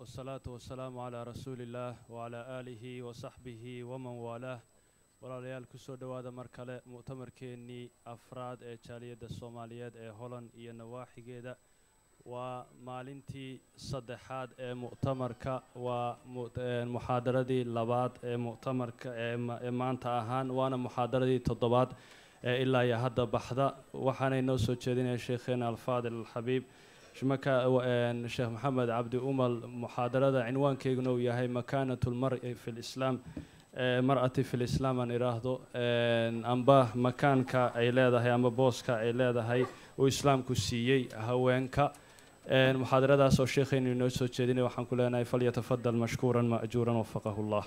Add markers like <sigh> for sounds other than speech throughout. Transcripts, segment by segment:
wasalaatu wasalaamu calaa rasuuliillaah wacalaa aalihi wa saxbihi waman waalaah walaalayaal kusoo dhowaada mar kale mu'tamarkeennii afraad ee jaaliyadda soomaaliyeed ee holan iyo nawaaxigeeda waa maalintii saddexaad ee mu'tamarka waa muxaadaradii labaad ee mu'tamarka ee maanta ahaan waana muxaadaradii toddobaad ee ilaa iyo hadda baxda waxaanay noo soo jeedinaya sheekheena alfaadil alxabiib maka uh, sheekh maxamed cabdi umal muxaadarada cinwaankeyguna uu yahay makaanat lmari fi lislaam uh, mar'ati fi lislaam aan idhaahdo amba makaanka ay leedahay amba booska ay leedahay uu islaamku siiyey haweenka muxaadaradaas oo sheekhaynu inoo soo jeedinay waxaan ku leenahay falyatafadal mashkuuran maajuuran wafaqahu llah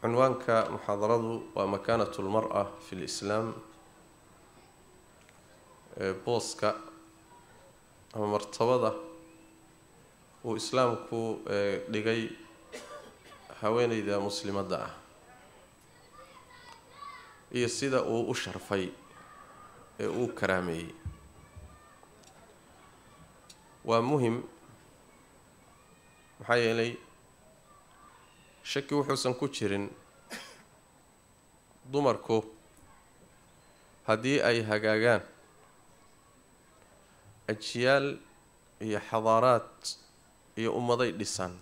cunwaanka muxaadaradu waa makaanat lmara fi lislaam booska ama martabada uu islaamku dhigay haweeneyda muslimadda ah iyo sida uu u sharfay ee uu karaameeyey waa muhim maxaa yeelay shaki wuxuusan ku jirin dumarku haddii ay hagaagaan ajyaal iyo xadaaraad iyo ummaday dhisaan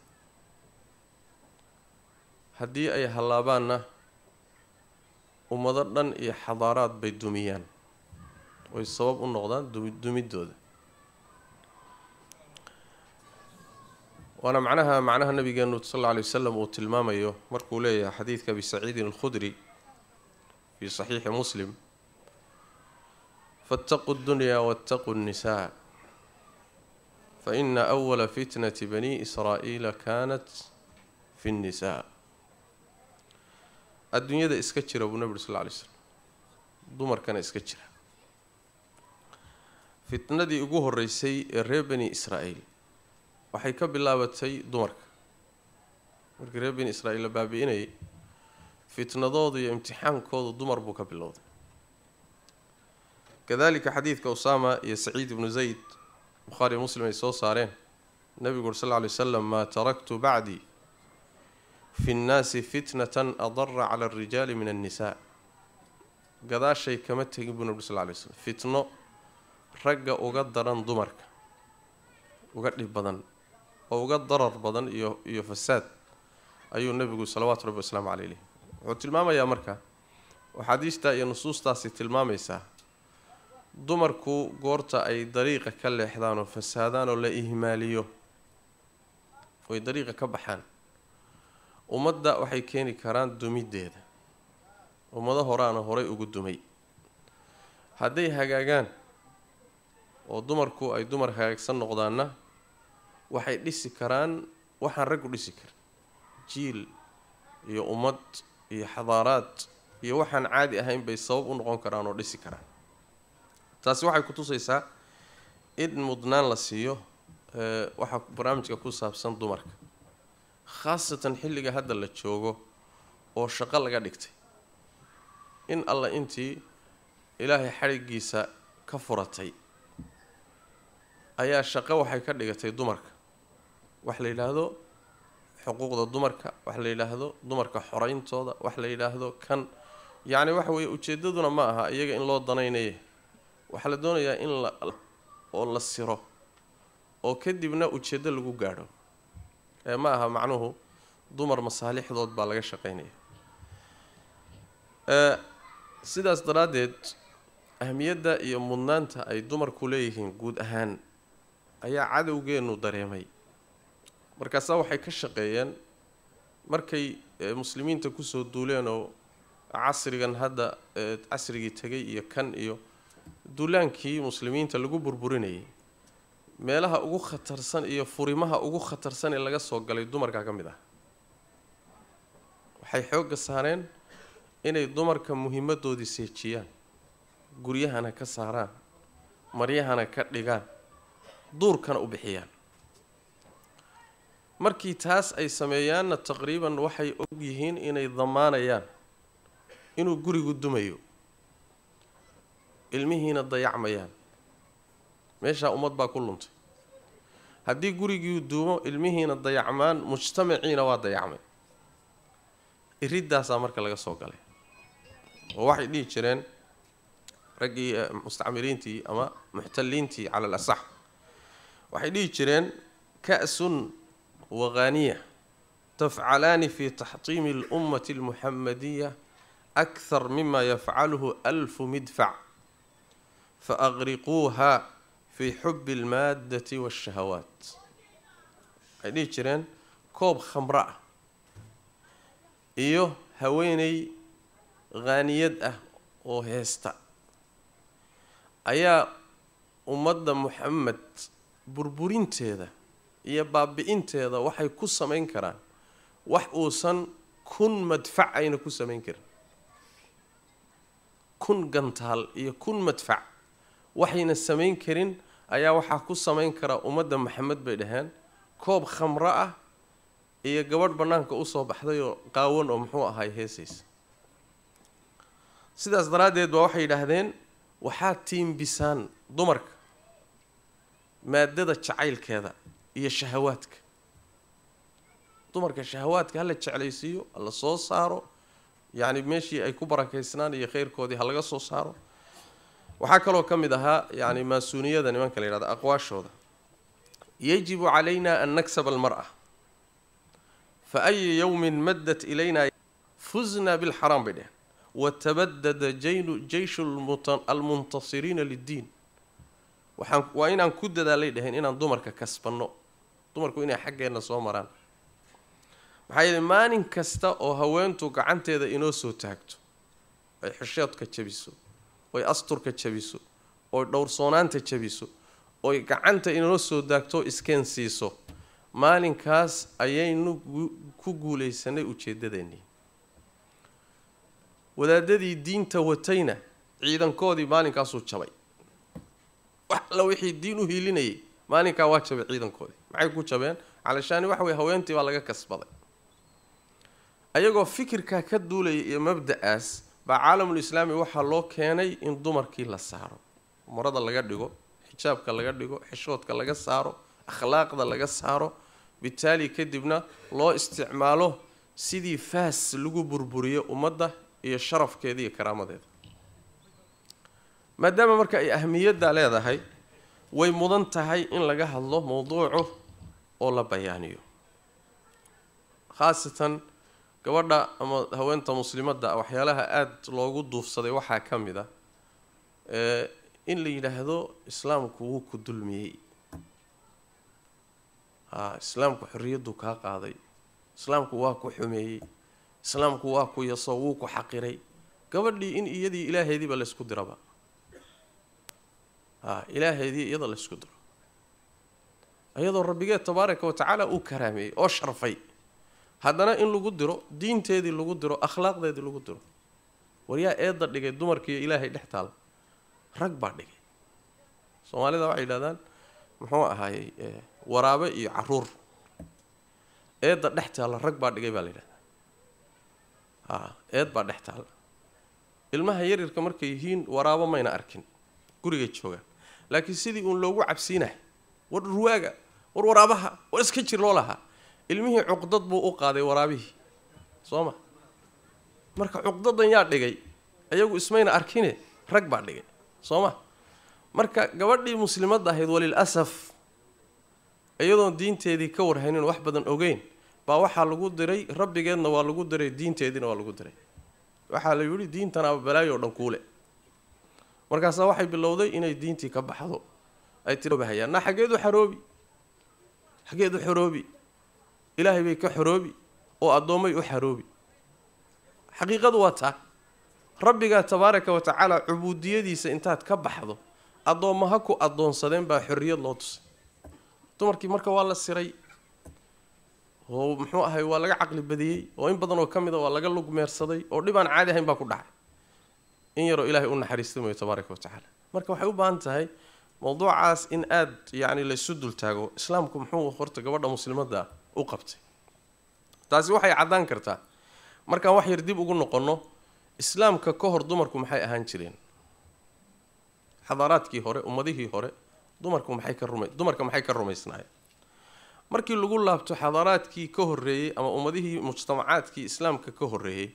haddii ay hallaabaanna ummado dhan iyo xadaaraad bay dumiyaan way sabab u noqdaan dumidooda وانا معناها معناها النبي قال صلى الله عليه وسلم وتلمام ايوه مركو لي حديث كابي سعيد الخدري في صحيح مسلم فاتقوا الدنيا واتقوا النساء فان اول فتنه بني اسرائيل كانت في النساء الدنيا ده اسكتشر ابو نبي صلى الله عليه وسلم دمر كان اسكتشر فتنة دي اقوه الرئيسي الرئيب بني اسرائيل waxay ka bilaabatay dumarka markii reer bini israa'iil la baabi-inayay fitnadooda iyo imtixaankoodu dumar buu ka bilowday kadalika xadiidka usaama iyo saciid ibnu zayd bukhaari muslim ay soo saareen nebigu ur sal lla ly slam maa taraktu bacdii fi nnaasi fitnatan adara cala arijaali min annisaa gadaashay kama tegin buu nebigu sal lla lay slam fitno ragga uga daran dumarka uga dhib badan oo uga darar badan iyo iyo fasaad ayuu nabigu salawaatu rabbi wasalaamu caleyh leh wuxuu tilmaamayaa marka axaadiistaa iyo nusuustaasi tilmaamaysaa dumarku goorta ay dariiqa ka leexdaan oo fasaadaan oo la ihmaaliyo oy dariiqa ka baxaan ummadda waxay keeni karaan dumiddeeda ummado horaana horay ugu dumay hadday hagaagaan oo dumarku ay dumar hagaagsan noqdaanna waxay dhisi karaan waxaan raggu dhisi karin jiil iyo ummad iyo xadaaraad iyo waxaan caadi ahayn bay sabab u noqon karaan oo dhisi karaan taasi waxay kutusaysaa in mudnaan la siiyo waxaa barnaamijka ku saabsan dumarka khaasatan xilliga hadda la joogo oo shaqo laga dhigtay in alla intii ilaahay xariggiisa ka furatay ayaa shaqo waxay ka dhigatay dumarka wax la yidhaahdo xuquuqda dumarka wax la yidhaahdo dumarka xoreyntooda wax la yidhaahdo kan yacni waxa weeye ujeedaduna ma aha iyaga in loo danaynaye waxaa la doonayaa in la oo la siro oo kadibna ujeeddo lagu gaadho ee ma aha macnuhu dumar masaalixdood baa laga shaqeynaya sidaas daraaddeed ahmiyadda iyo mudnaanta ay dumarku leeyihiin guud ahaan ayaa cadowgeennu dareemay markaasaa waxay ka shaqeeyeen markay eh, muslimiinta kusoo duuleenoo casrigan hadda eh, casrigii tegay iyo kan iyo duulaankii muslimiinta lagu burburinayay meelaha ugu khatarsan iyo furimaha ugu khatarsan ee laga soo galay dumarka ka mid ah waxay xoogga saareen inay dumarka muhiimadoodii seejiyaan guryahana ka saaraan maryahana ka dhigaan duurkana u bixiyaan markii taas ay sameeyaanna taqriiban waxay og yihiin inay damaanayaan inuu gurigu dumayo ilmihiina dayacmayaan meeshaa ummad baa ku luntay haddii gurigii duumo ilmihiina dayacmaan mujtamaciina waa dayacmay iriddaasaa marka laga soo galay oo waxay dhihi jireen raggii eh, mustacmiriintii ama muxtaliintii cala alasax waxay dhihi jireen ka-sun وغنية تفعلان في تحطيم الأمة المحمدية أكثر مما يفعله ألف مدفع فأغرقوها في حب المادة والشهوات هذه ترين كوب خمراء إيوه هويني غانيد أه oo heesta ayaa ummadda moxamed burburinteeda iyo baabi-inteeda waxay ku samayn karaan wax uusan kun madfac ayna ku samayn karin kun gantaal iyo kun madfac waxayna samayn karin ayaa waxaa ku samayn kara ummadda maxamed bay dhaheen koob khamro ah iyo gabadh bannaanka usoo baxdayoo qaawan oo muxuu ahay heesays sidaas daraaddeed baa waxay yidhaahdeen waxaa tiimbisaan dumarka maadada jacaylkeeda iyo shahawaadka dumarka shahawaadka hala jeclaysiiyo hala soo saaro yacni meeshii ay ku barakaysnaan iyo khayrkoodii halaga soo saaro waxaa kaloo ka mid ahaa yacni maasuuniyada nimanka la yidhahdo aqwaashooda yajibu calayna an naksaba almar fa ayu yowmin maddat ilayna fuzna bilxaraam bay dheheen watabadada jaynu jeyshu almuntasiriina liddiin waxaan waa inaan ku dadaalay dheheen inaan dumarka kasbanno dumarku inay xaggeenna soo maraan maxaa yeele maalin kasta oo haweentu gacanteeda inoo soo taagto ay xusheedka jabiso oy asturka jabiso oy dhowrsoonaanta jabiso oy gacanta inoo soo daagto iskeen siiso maalinkaas ayaynu ku guulaysanay ujeeddadeenii wadaadadii diinta watayna ciidankoodii maalinkaasuu jabay wax alla wixii diin u hiilinayay maalinkaa waa jabay ciidankoodii maxay ku jabeen calashaani waxa wey haweentii baa laga kasbaday ayagoo fikirkaa ka duulaya iyo mabda-aas baa caalamul islaami waxaa loo keenay in dumarkii la saaro marada laga dhigo xijaabka laga dhigo xishoodka laga saaro akhlaaqda laga saaro bitaali kadibna loo isticmaalo sidii faas lagu burburiyo ummadda iyo sharafkeeda iyo karaamadeeda maadaama marka ay ahmiyadda leedahay way mudan tahay in laga hadlo mowduucu oo la bayaaniyo khaasatan gabadha ama haweenta muslimadda waxyaalaha aada loogu duufsaday waxaa ka mid a in la yidhaahdo islaamku wuu ku dulmiyey a islaamku xorriyadduu kaa qaaday islaamku waa ku xumeeyey islaamku waa ku yasoo wuu ku xaqiray gabadhii in iyadii ilaaheediiba laysku diraba ilaahaydii iyada laysku diro iyadoo rabbigeed tabaaraka wa tacaala uu karaameeyey oo sharfay haddana in lagu diro diinteedii lagu diro akhlaaqdeedii lagu diro waryaa eedda dhigay dumarkiiyo ilaahay dhex taal rag baa dhigay soomaalida waxay yidhahdaan muxuu ahaayey eh, waraabe iyo caruur eedda dhex taalla rag baa dhigay baa la yidhahdaa a eed baa dhex taalla ilmaha yaryarka markay yihiin waraabo mayna arkin guriga joogaan laakiin sidii uun loogu cabsiinahay war ruwaaga war waraabaha war iska jir loo lahaa ilmihii cuqdad buu u qaaday waraabihii soo ma marka cuqdadan yaa dhigay ayagu ismayna arkine rag baa dhigay soo ma marka gabadhii muslimadda ahayd walil asaf iyadoon diinteedii ka warhaynin wax badan ogeyn baa waxaa lagu diray rabbigeedna waa lagu diray diinteediina waa lagu diray waxaa la yidhi diintanaaba balaayo o dhan kuule markaasa waxay bilowday inay diintii ka baxdo ay tihayaa na xaggeedu xoroobi xaggeedu xoroobi ilaahay bay ka xoroobi oo addoommay u xaroobi xaqiiqadu waa taa rabbigaa tabaaraka wa tacaala cubuudiyadiisa intaad ka baxdo addoommaha ku addoonsadeen baa xorriyad loo tusay dumarkii marka waa la siray oo muxuu ahay waa laga caqli badiyey oo in badan oo ka mid waa laga lugmeersaday oo dhibaan caadi ahayn baa ku dhacay in yaroo ilaahay u naxariistamayo tabaaraka watacaala marka waxay u baahan tahay mowduucaas in aada yacni laysu dultaago islaamku muxuu horta gabadha muslimadda u qabtay taasi waxay caddaan kartaa markaan wax yar dib ugu noqonno islaamka ka hor dumarku maxay ahaan jireen xadaaraadkii hore ummadihii hore dumarku maxay ka ruma dumarka maxay ka rumaysnaayeen markii lagu laabto xadaaraadkii ka horreeyey ama ummadihii mujtamacaadkii islaamka ka horreeyey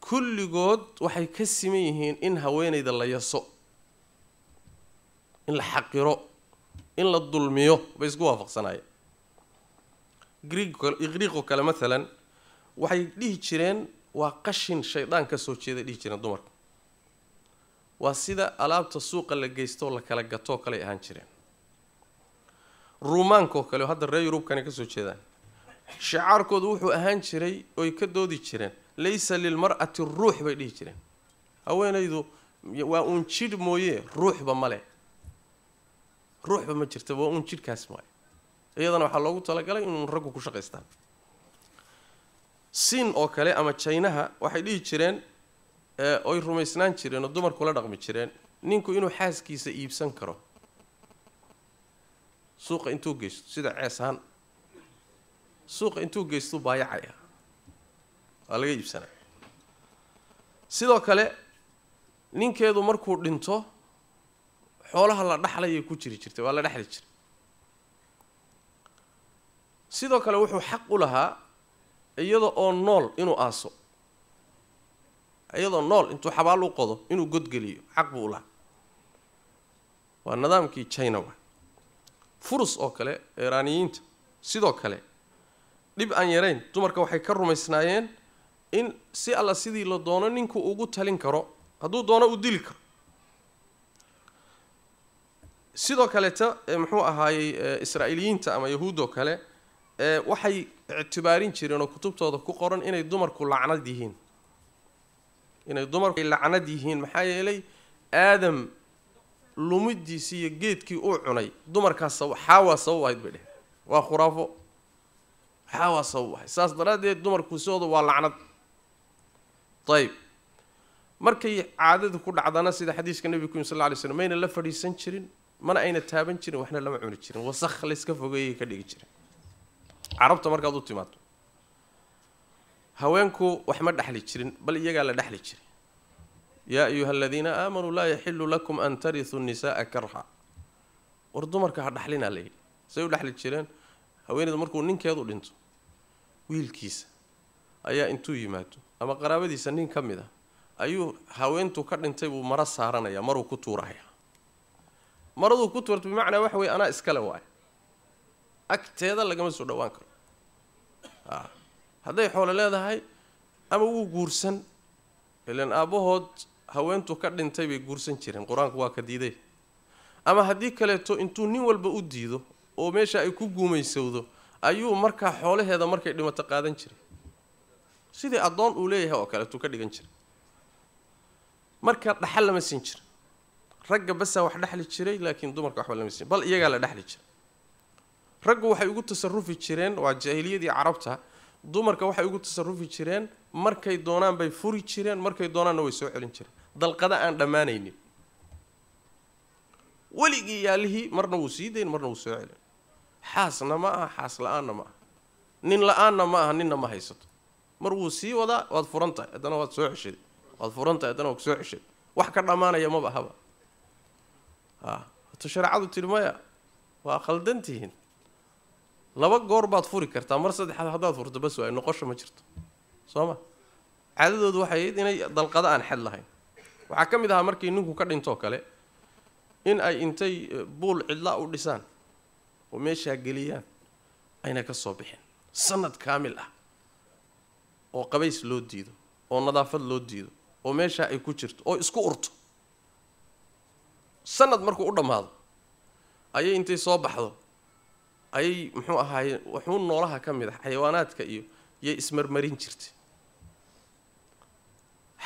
kulligood waxay ka siman yihiin in haweenayda la yaso in la xaqiro in la dulmiyo bay isku waafaqsanaayeen griiqo kale mathalan waxay dhihi jireen waa qashin shaydaan ka soo jeeda dhihi jireen dumarka waa sida alaabta suuqa la geystoo la kala gatoo kaley ahaan jireen ruumaankaoo kale oo hadda reer yurubkana ka soo jeedaan shicaarkoodu wuxuu ahaan jiray oy ka doodi jireen laysa lilmar'ati ruux bay dhihi jireen haweenaydu waa uun jidh mooye ruuxba male ruuxba ma jirta waa uun jidhkaas maayo iyadana waxaa loogu talagalay inuun raggu ku shaqaystaan siin oo kale ama jaynaha waxay dhihi jireen oy rumaysnaan jireen oo dumarkula dhaqmi jireen ninku inuu xaaskiisa iibsan karo suuqa intuu geysto sida cees suuqa intuu geystu baayacay waa laga iibsanaa sidoo kale ninkeedu markuu dhinto xoolaha la dhaxlayay ku jiri jirtay waa la dhexli jiray sidoo kale wuxuu xaq u lahaa iyada oo nool inuu aaso iyadoo nool intuu xabaal u qodo inuu godgeliyo xaq buu u lahaa waa nidaamkii china wa furus oo kale iraaniyiinta sidoo kale dhib aan yarayn dumarka waxay ka rumaysnaayeen in si alla sidii la doono ninku ugu talin karo hadduu doono uu dili karo sidoo kaleta muxuu ahaayey israa'iiliyiinta ama yahuud oo kale waxay ictibaarin jireen oo kutubtooda ku qoran inay dumarku lacnad yihiin inay dumarku lacnad yihiin maxaa yeelay aadam lumidiisi iyo geedkii uu cunay dumarkaas xaawaa sabab ahayd bay dheh waa khuraafo xaawaa sabab ahayd saas daraaddeed dumarku sidooda waa lacnad ayb markay caadadu ku dhacdana sida xadiiska nebiga kuyi sal ly slam mayna la fadhiisan jirin mana ayna taaban jirin waxna lama cuni jirin wasakh layska fogeeyay ka dhigi jirin carabta markaad u timaado haweenku wax ma dhexli jirin bal iyagaa la dhexli jiray yaa ayuha aladiina aamanuu laa yaxilu lakum an tarisuu nisaa karha war dumarka ha dhaxlinaa layidhi say u dhexli jireen haweeneydu markuu ninkeedu dhinto wiilkiisa ayaa intuu yimaado ama qaraabadiisa nin ka mid a ah, ayuu haweentuu ka dhintay buu maro saaranaya maruu ku tuuraya maraduu ku tuurta bimacnaa waxa weye anaa iskale waay agteeda lagama soo dhowaan karo ah, hadday xoolo leedahay ama wuu guursan ilan aabahood haweentu ka dhintay bay guursan jireen qur-aanku waa ka diiday ama haddii kaleeto intuu nin walba u diido oo meesha ay ku guumaysowdo ayuu markaa xoolaheeda markay dhimato qaadan jiray sidii addoon uu leeyahay oo kaleetuu ka dhigan jiray marka dhaxal lama siin jira ragga basaa wax dhexli jiray laakiin dumarka waxba lama siin bal iyagaa la dhexli jiray raggu waxay ugu tasarufi jireen waa jaahiliyadii carabta dumarka waxay ugu tasarufi jireen markay doonaan bay furi jireen markay doonaanna way soo celin jireen dalqada aan dhammaanaynin weligii yaalihii marna wuu sii dayn marna wuu soo celin xaasna ma aha xaas la-aanna ma aha nin la-aanna ma aha ninna ma haysato mar wuu sii wadaa waad furan tahay haddana waad soo ceshaday waad furan tahay haddana waad soo ceshaday wax ka dhammaanaya maba haba a ah, horta shareecadu tidhi maya waa khaldan laba goor baad furi kartaa mar saddexaad haddaad furto bas waay noqosho ma jirto soo ma caadadoodu waxay ahayd inay dalqado aan xed lahayn waxaa ka mid ahaa markii ninku ka dhintoo kale in ay intay e, buul cidlaa u dhisaan oo meeshaa geliyaan ayna ka soo bixin sanad kaamil ah oo qabays loo diido oo nadaafad loo diido oo meeshaa ay ku jirto oo isku urto sanad markuu u dhammaado ayay intay soo baxdo ayay muxuu ahaaye wuxuu noolaha ka mid ah xayawaanaadka iyo yay ismarmarin jirtay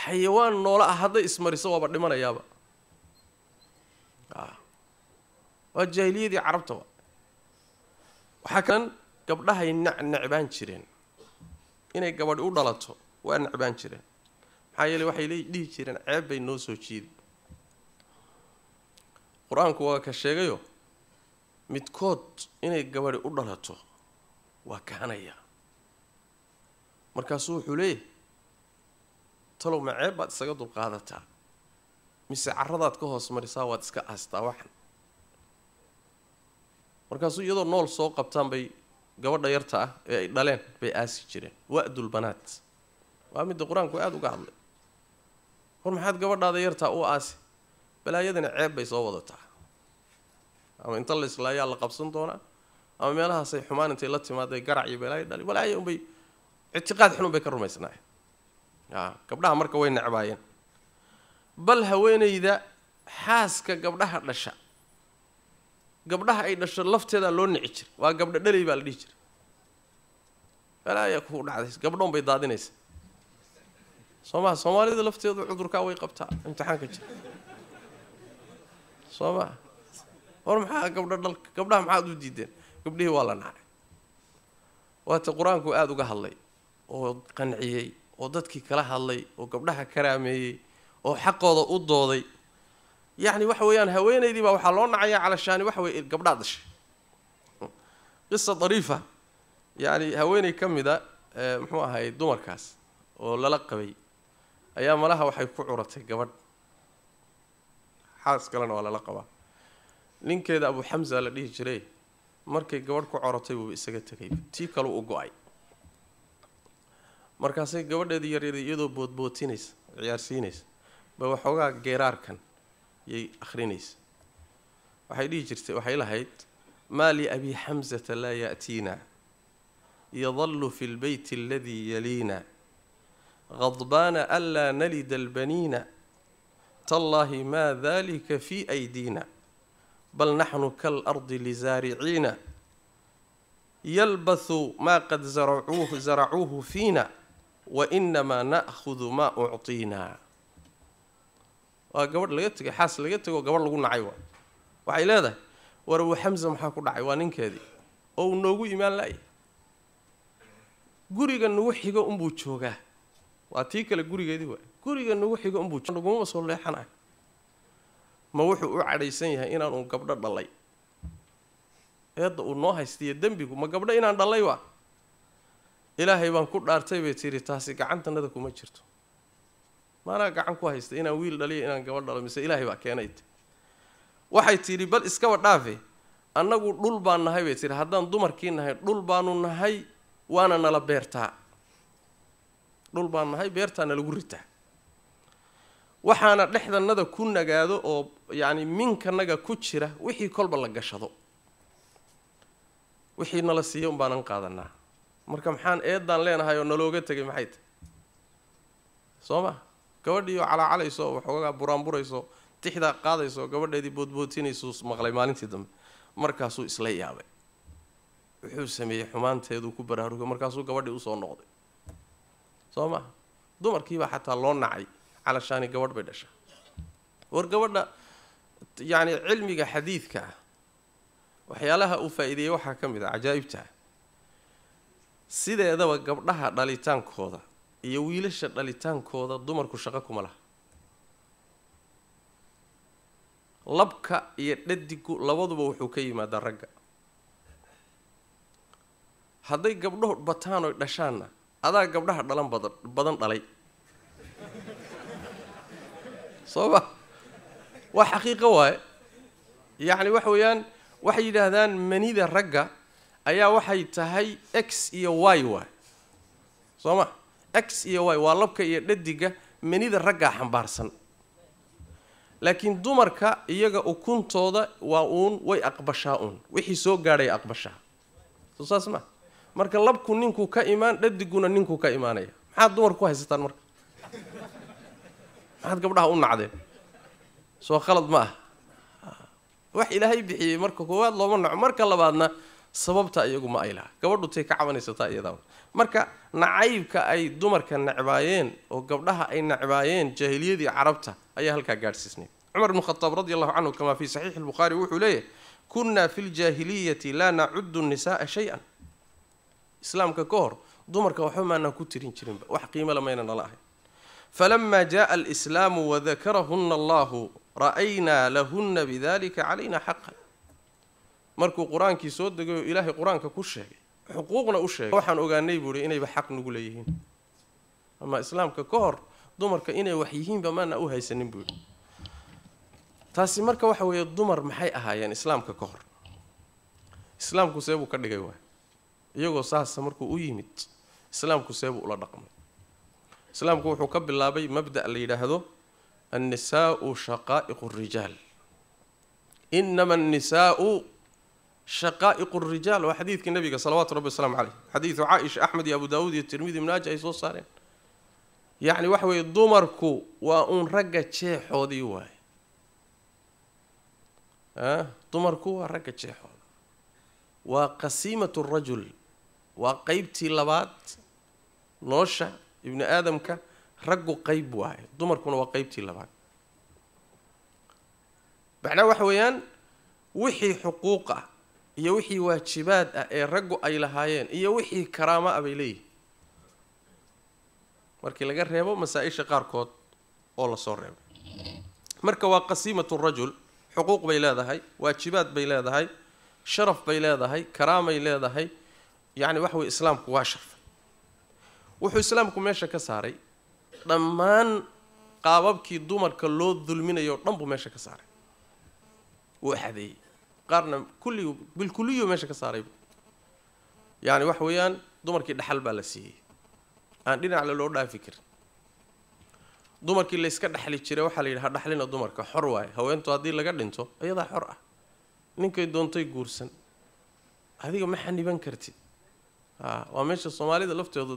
xayawaan noola ah hadday ismariso waaba dhimanayaaba ah. waa jaahiliyadii carabtaba waxaa kan ah gabdhahay nacnacbaan jireen inay gabadhi u dhalato waa necbaan jireen maxaa yeele waxay le dhihi jireen ceeb bay noo soo jiidi qur-aanku waa ka sheegayo midkood inay gabadhi u dhalato waa kahanaya markaasuu wuxuu leeyahay talow ma ceeb baad isaga dul qaadataa mise caradaad ka hoos marisaa waad iska aastaa waxan markaasuu iyadoo nool soo qabtaan bay gabadha yarta ah ee ay dhaleen bay aasi jireen wa'dul banaat waa midda qur-aanku aada uga hadlay war maxaad gabadhaada yartaa u aasi balaayadana ceeb bay soo wadataa ama inta la islaayaa la qabsan doonaa ama meelahaasay xumaan intay la timaaday garac iyo balaayo dhali walaayo unbay ictiqaad xun unbay ka rumaysnaayeen gabdhaha marka way necbaayeen bal haweenayda xaaska gabdhaha dhasha gabdhaha ay dhasho lafteedaa loo nici jiray waa gabdho dhaley baa la dhihi jiray ala ayaa ku dhacdays gabdhoon bay daadinaysa soo maa soomaalida lafteedu cudurkaa way qabtaa imtixaanka jira soo maa war maxaa gabdho dhalka gabdhaha maxaad u diideen gabdhihii waa la nacay waata qur-aanku aada uga hadlay oo qanciyey oo dadkii kala hadlay oo gabdhaha karaameeyey oo xaqooda u dooday yacni waxa weeyaan haweenaydii baa waxaa loo nacayaa calashaani waxa weye gabdhaa dhashay qisa dariifa yacni haweeney ka mida muxuu ahay dumarkaas oo lala qabay ayaa malaha waxay ku curatay gabadh xaas kalena waa lala qabaa ninkeeda abu xamsa la dhihi jiray markay gabadh ku coratay buuba isaga tegay tii kale u go-ay markaasay gabadheedii yaryar iyadoo boodbootinaysa ciyaarsiinaysa ba waxoogaa geeraarkan yay akhrinaysa waxay dhihi jirtay waxay lahayd maa liabi xamsata laa ya'tiina yadallu fi lbeyti aladii yaliina غضباna anlaa nalida albaniina tallaahi maa dalika fi aydiina bal naxnu kaalardi lizaariciina yalbathu maa qad zaracuuhu fiina wainamaa na'hudu maa ucطiina waa gabadh laga tegay xaas laga tegoo gabadh lagu nacay wa waxay leedahay war abu xamsa maxaa ku dhacay waa ninkeedii oo uu noogu imaan la-ya guriga nagu xigo unbuu joogaa waa tii kale gurigeedii waa guriga nagu xigo unbuu nagumaba soo leexan ma wuxuu u cadhaysan yahay inaanu gabdho dhalay eedda uu noo haystiyo dembigu ma gabdho inaan dhalay waa ilaahay baan ku dhaartay bay tihi taasi gacantanada kuma jirto ma gacan ku haysta inaan wiil dhaliyo inaan gabadh dhalo mise ilaahay baa keenayt waxay tidhi bal iskaba dhaafe annagu dhul baan nahay bay tidhi haddaan dumarkii nahay dhul baanu nahay waana nala beertaa dhul baan nahay beertaa nalagu ritaa waxaana dhexdanada ku nagaado oo yacni minkanaga ku jira wixii kolba la gashado wixii nala siiya un baanan qaadanaa marka maxaan eeddaan leenahay oo nalooga tegay maxay tahy soo ma gabadhiioo calaacalayso waxoogaa buraanburayso tixdaa qaadayso gabadheedii boodboodsinaysu maqlay maalintii dambe markaasuu isla yaabay wuxuu sameeyey xumaanteeduu ku baraarugay markaasuu gabadhii usoo noqday soo maha dumarkiibaa xataa loo nacay calashaani gabadh bay dhashaa war gabadha yacni cilmiga xadiidka ah waxyaalaha uu faa-ideeyey waxaa ka mid a ah cajaa'ibta sideedaba gabdhaha dhalitaankooda iyo wiilasha dhalitaankooda dumarku shaqo kuma laha labka iyo dhadigu labaduba wuxuu ka yimaadaa ragga hadday gabdhahu bataan oy dhashaanna adaa gabdhaha dhalan badan badan dhalay soo ma waa xaqiiqo waaye yacni waxa weeyaan waxay yidhaahdaan manida ragga ayaa waxay tahay x iyo y waay soo ma x iyo y waa labka iyo dhadiga manida raggaa xambaarsan laakiin dumarka iyaga ukuntooda waa uun way aqbashaa uun wixii soo gaadhay aqbashaa soo saas maa marka labku ninku ka imaan dhadiguna ninkuu ka imaanaya maxaad dumarku ku haysataan marka maxaad gabdhaha u nacdeen soo khalad ma ah wax ilaahay bixiyey marka koowaad looma naco marka labaadna sababta iyagu ma ay laha gabadhu tay ka cabanaysataa iyadaun marka nacaybka ay dumarka necbaayeen oo gabdhaha ay necbaayeen jaahiliyadii carabta ayaa halkaa gaadhsiisnay cumar ibnu khataab radi allahu canhu kamaa fii saxiixi albukhaari wuxuu leeyahay kunna fi ljaahiliyati laa nacudu nisa'a shay-an islaamka ka hor dumarka waxba maanaan ku tirin jirinba wax qiimo lamayna nala ahayn falama jaءa alslaamu wadakarahuna allahu ra'aynaa lahuna bidalika calayna xaqan markuu qur-aankii soo degay oo ilaahay qur-aanka ku sheegay xuquuqna u sheegay waxaan ogaanay buuhi inayba xaq nagu leeyihiin ama islaamka ka hor dumarka inay wax yihiinba maana u haysanin buuhi taasi marka waxa weeye dumar maxay ahaayeen islaamka ka hor islaamku seebuu ka dhigay waay iyagoo saasa markuu u yimid islaamku seebuu ula dhaqmay islaamku wuxuu ka bilaabay mabda' la yidhaahdo annisaau shaqaa'iqu rijaal inama annisaau شقائق الرجال وحديث النبي صلوات ربي والسلام عليه حديث عائشة أحمد أبو داود الترمذي من أجل يسوع صارين يعني وحوي دمركو وأن رجع شيء حودي واي أه دمركو ورجع شيء حود وقسيمة الرجل وقيبتي لبات نوشة ابن آدم ك رجو قيب واي دمركو وقيبتي لبات بعنا وحويان وحي حقوقه iyo wixii waajibaad ah ee raggu ay lahaayeen iyo wixii karaama ah bay leeyihin markii laga reebo masaa-isha qaarkood oo lasoo reebay marka waa qasiimatu rajul xuquuq bay leedahay waajibaad bay leedahay sharaf bay leedahay karaamay leedahay yacni waxa weye islaamku waa sharfay wuxuu islaamku meesha ka saaray dhammaan qaababkii dumarka loo dulminayo o dhan buu meesha ka saaray wuu xadeeyey qaarna kulligu bilkulliyuu meesha ka saaray yani waxa weeyaan dumarkii dhaxal baa la siiyey aan dhinacle loo dhaafi karin dumarkii layska dhaxli jiray waxaa la yidhi ha dhaxlina dumarka xor waaye haweentu haddii laga dhinto iyadaa xor ah ninkay doontay guursan adiga ma xaniban kartid waa meesha soomaalida lafteedu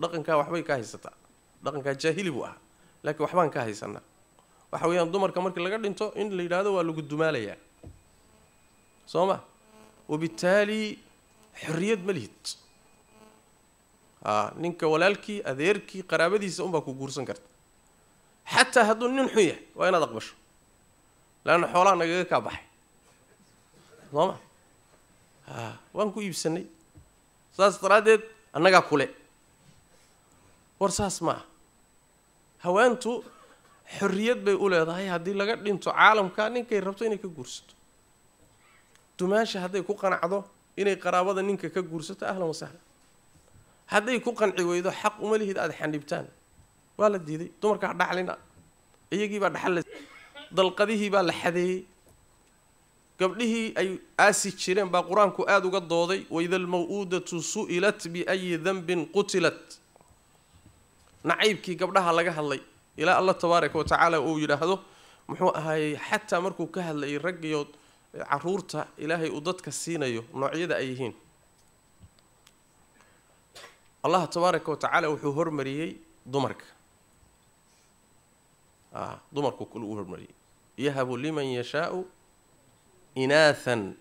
dhaqankaa waxbay ka haysataa dhaqankaa jaahili buu ahaa laakiin waxbaan ka haysanaa waxa weeyaan dumarka markii laga dhinto in la yidhaahdo waa lagu dumaalayaa sooma wabittaali xorriyad ma lihid a ninka walaalkii adeerkii qaraabadiisa unbaa ku guursan karta xataa hadduu nin xun yahay waa inaad aqbasho leanna xoolaha nagaga kaa baxay sooma a waan ku iibsanay saas daraaddeed annagaa kule war saas ma ah haweentu xorriyad bay u leedahay haddii laga dhinto caalamka ninkay rabto inay ka guursato dumaasha hadday ku qanacdo inay qaraabada ninka ka guursato ahlan wasahlan hadday ku qanci weydo xaq uma lihid aada xandhibtaan waa la diiday dumarkaa dhaclina baa dhaxal dalqadihii baa la xadeeyey gabdhihii ay aasi jireen baa qur-aanku aada uga dooday waida almaw-uudatu su'ilat biayi danbin qutilat nacaybkii gabdhaha laga hadlay ilaa alla tabaaraka wa tacaala uu yidhaahdo muxuu ahaayey xataa markuu ka hadlayay raggiyood caruurta ilaahay uu dadka siinayo noocyada ay yihiin allah tabaaraka wa tacaala wuxuu hormariyey dumarka ah, dumarku kul uu hormariyey yahabu liman yashaau inaathan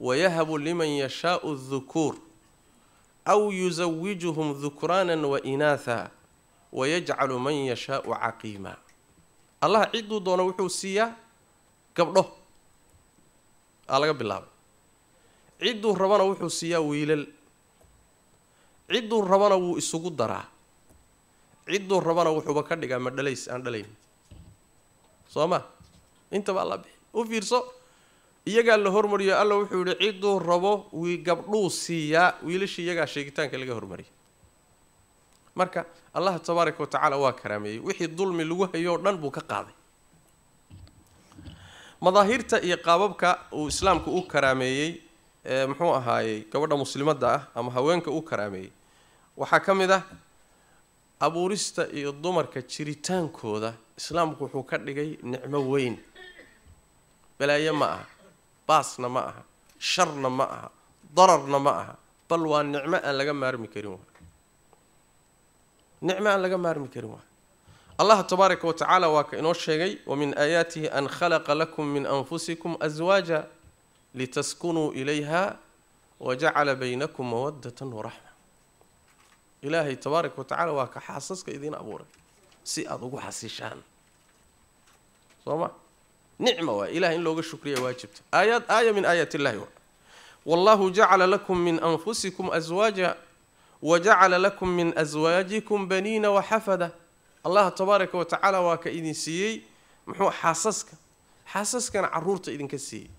wayahabu liman yashaau dhukuur aw yusawijuhum dhukraana wainaatha wayajcalu man yashaau caqiima allah ciduu doono wuxuu siiyaa gabdho aa laga bilaabay cidduu rabana wuxuu siiyaa wiilal cidduu rabana wuu isugu daraa cidduu rabana wuxuuba ka dhigaa ma dhalays aan dhalayn soo ma intaba alla bixi u fiirso iyagaa la hormariyo alla wuxuu yihi cidduu rabo wii gabdhuu siiyaa wiilashii iyagaa sheegitaanka laga hormariyay marka allah tabaaraka wa tacaala waa karaameeyey wixii dulmi lagu hayo o dhan buu ka qaaday madaahirta iyo qaababka uu islaamku u karaameeyey ee muxuu ahaayey gabadha muslimadda ah ama haweenka u karaameeyey waxaa ka mid ah abuurista iyo dumarka jiritaankooda islaamku wuxuu ka dhigay nicmo weyn balaaye ma aha baasna ma aha sharna ma aha dararna ma aha bal waa nicmo aan laga maarmi karin waa nicmo aan laga maarmi karin waa الله تبارك وتعالى واك شيء ومن آياته أن خلق لكم من أنفسكم أزواجا لتسكنوا إليها وجعل بينكم مودة ورحمة إلهي تبارك وتعالى واك حاسسك إذين سي أضوك حسيشان صوما نعمة وإله إن لوغ الشكرية واجبت آيات آية من آيات الله هو. والله جعل لكم من أنفسكم أزواجا وجعل لكم من أزواجكم بنين وحفدة allah tabaaraka watacaala waa ka idin siiyey muxuu xaasaska xaasaskana caruurta idinka siiyey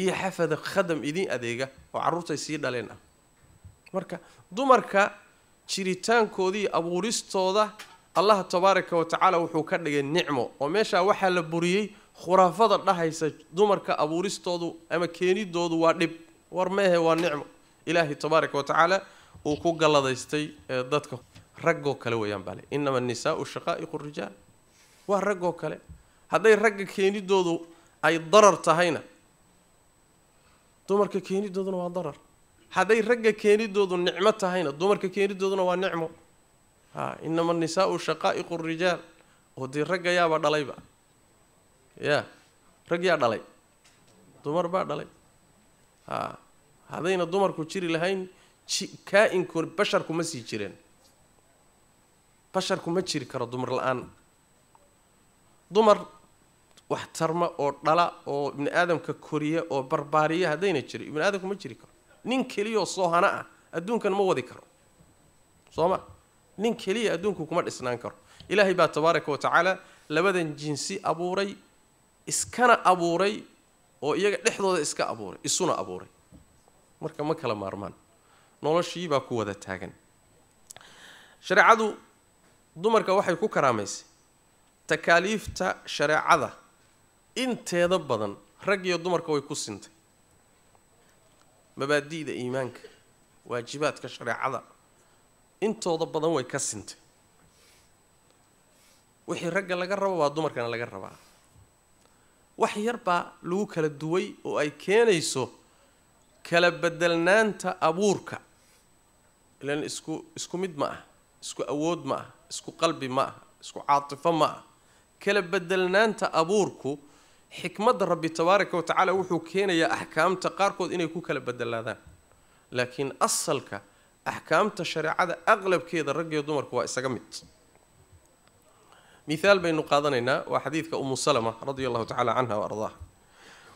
iyo xafada khadam idin adeega oo caruurtay sii dhaleen ah marka dumarka jiritaankoodii abuuristooda allah tabaaraka watacaala wuxuu ka dhigay nicmo oo meeshaa waxaa la buriyey khuraafada dhahaysa dumarka abuuristoodu ama keenidoodu waa dhib war meehe waa nicmo ilaahay tabaaraka watacaala uu ku galladaystay dadka ragoo kale weyaan baa le inama annisaau shaqaa'iqu rijaal waa raggoo kale hadday ragga keenidoodu ay darar tahayna dumarka keenidooduna waa darar hadday ragga keenidoodu nicmo tahayna dumarka keenidooduna waa nicmo a inama annisaau shaqaa'iqu rijaal oo dee ragga yaaba dhalayba ya rag yaa dhalay dumar baa dhalay a hadayna dumarku jiri lahayn ji kaa-inku sii jireen basharku ma jiri karo dumar la-aan dumar wax tarma oo dhala oo ibni aadamka koriya oo barbaariya haddayna jiri ibni aadamku ma jiri karo nin keliyaoo soo hana ah adduunkan ma wadi karo soo ma nin keliya adduunku kuma dhisnaan karo ilaahay baa tabaaraka wa tacaala labadan jinsi abuuray iskana abuuray oo iyaga dhexdooda iska abuuray isuna abuuray marka ma kala maarmaan noloshii baa ku wada taagan shareecadu dumarka waxay ku karaamaysay takaaliifta shareecada inteeda badan rag iyo dumarka way ku sintay mabaadi'da iimaanka waajibaadka shareecada intooda badan way ka sintay wixii ragga laga rabo baa dumarkana laga rabaa wax yarbaa lagu kala duway oo ay keenayso kala bedelnaanta abuurka ilan isku isku mid ma ah isku awood ma aha isku qalbi ma aha isku caatifo ma aha kala bedelnaanta abuurku xikmadda rabbi tabaaraka wa tacaala wuxuu keenayaa axkaamta qaarkood inay ku kala bedelaadaan laakiin asalka axkaamta shareecada aqlabkeeda rag iyo dumarku waa isaga mid mihaal baynu qaadanaynaa waa xadiidka umu salama radia allahu tacala canha wa ardaaha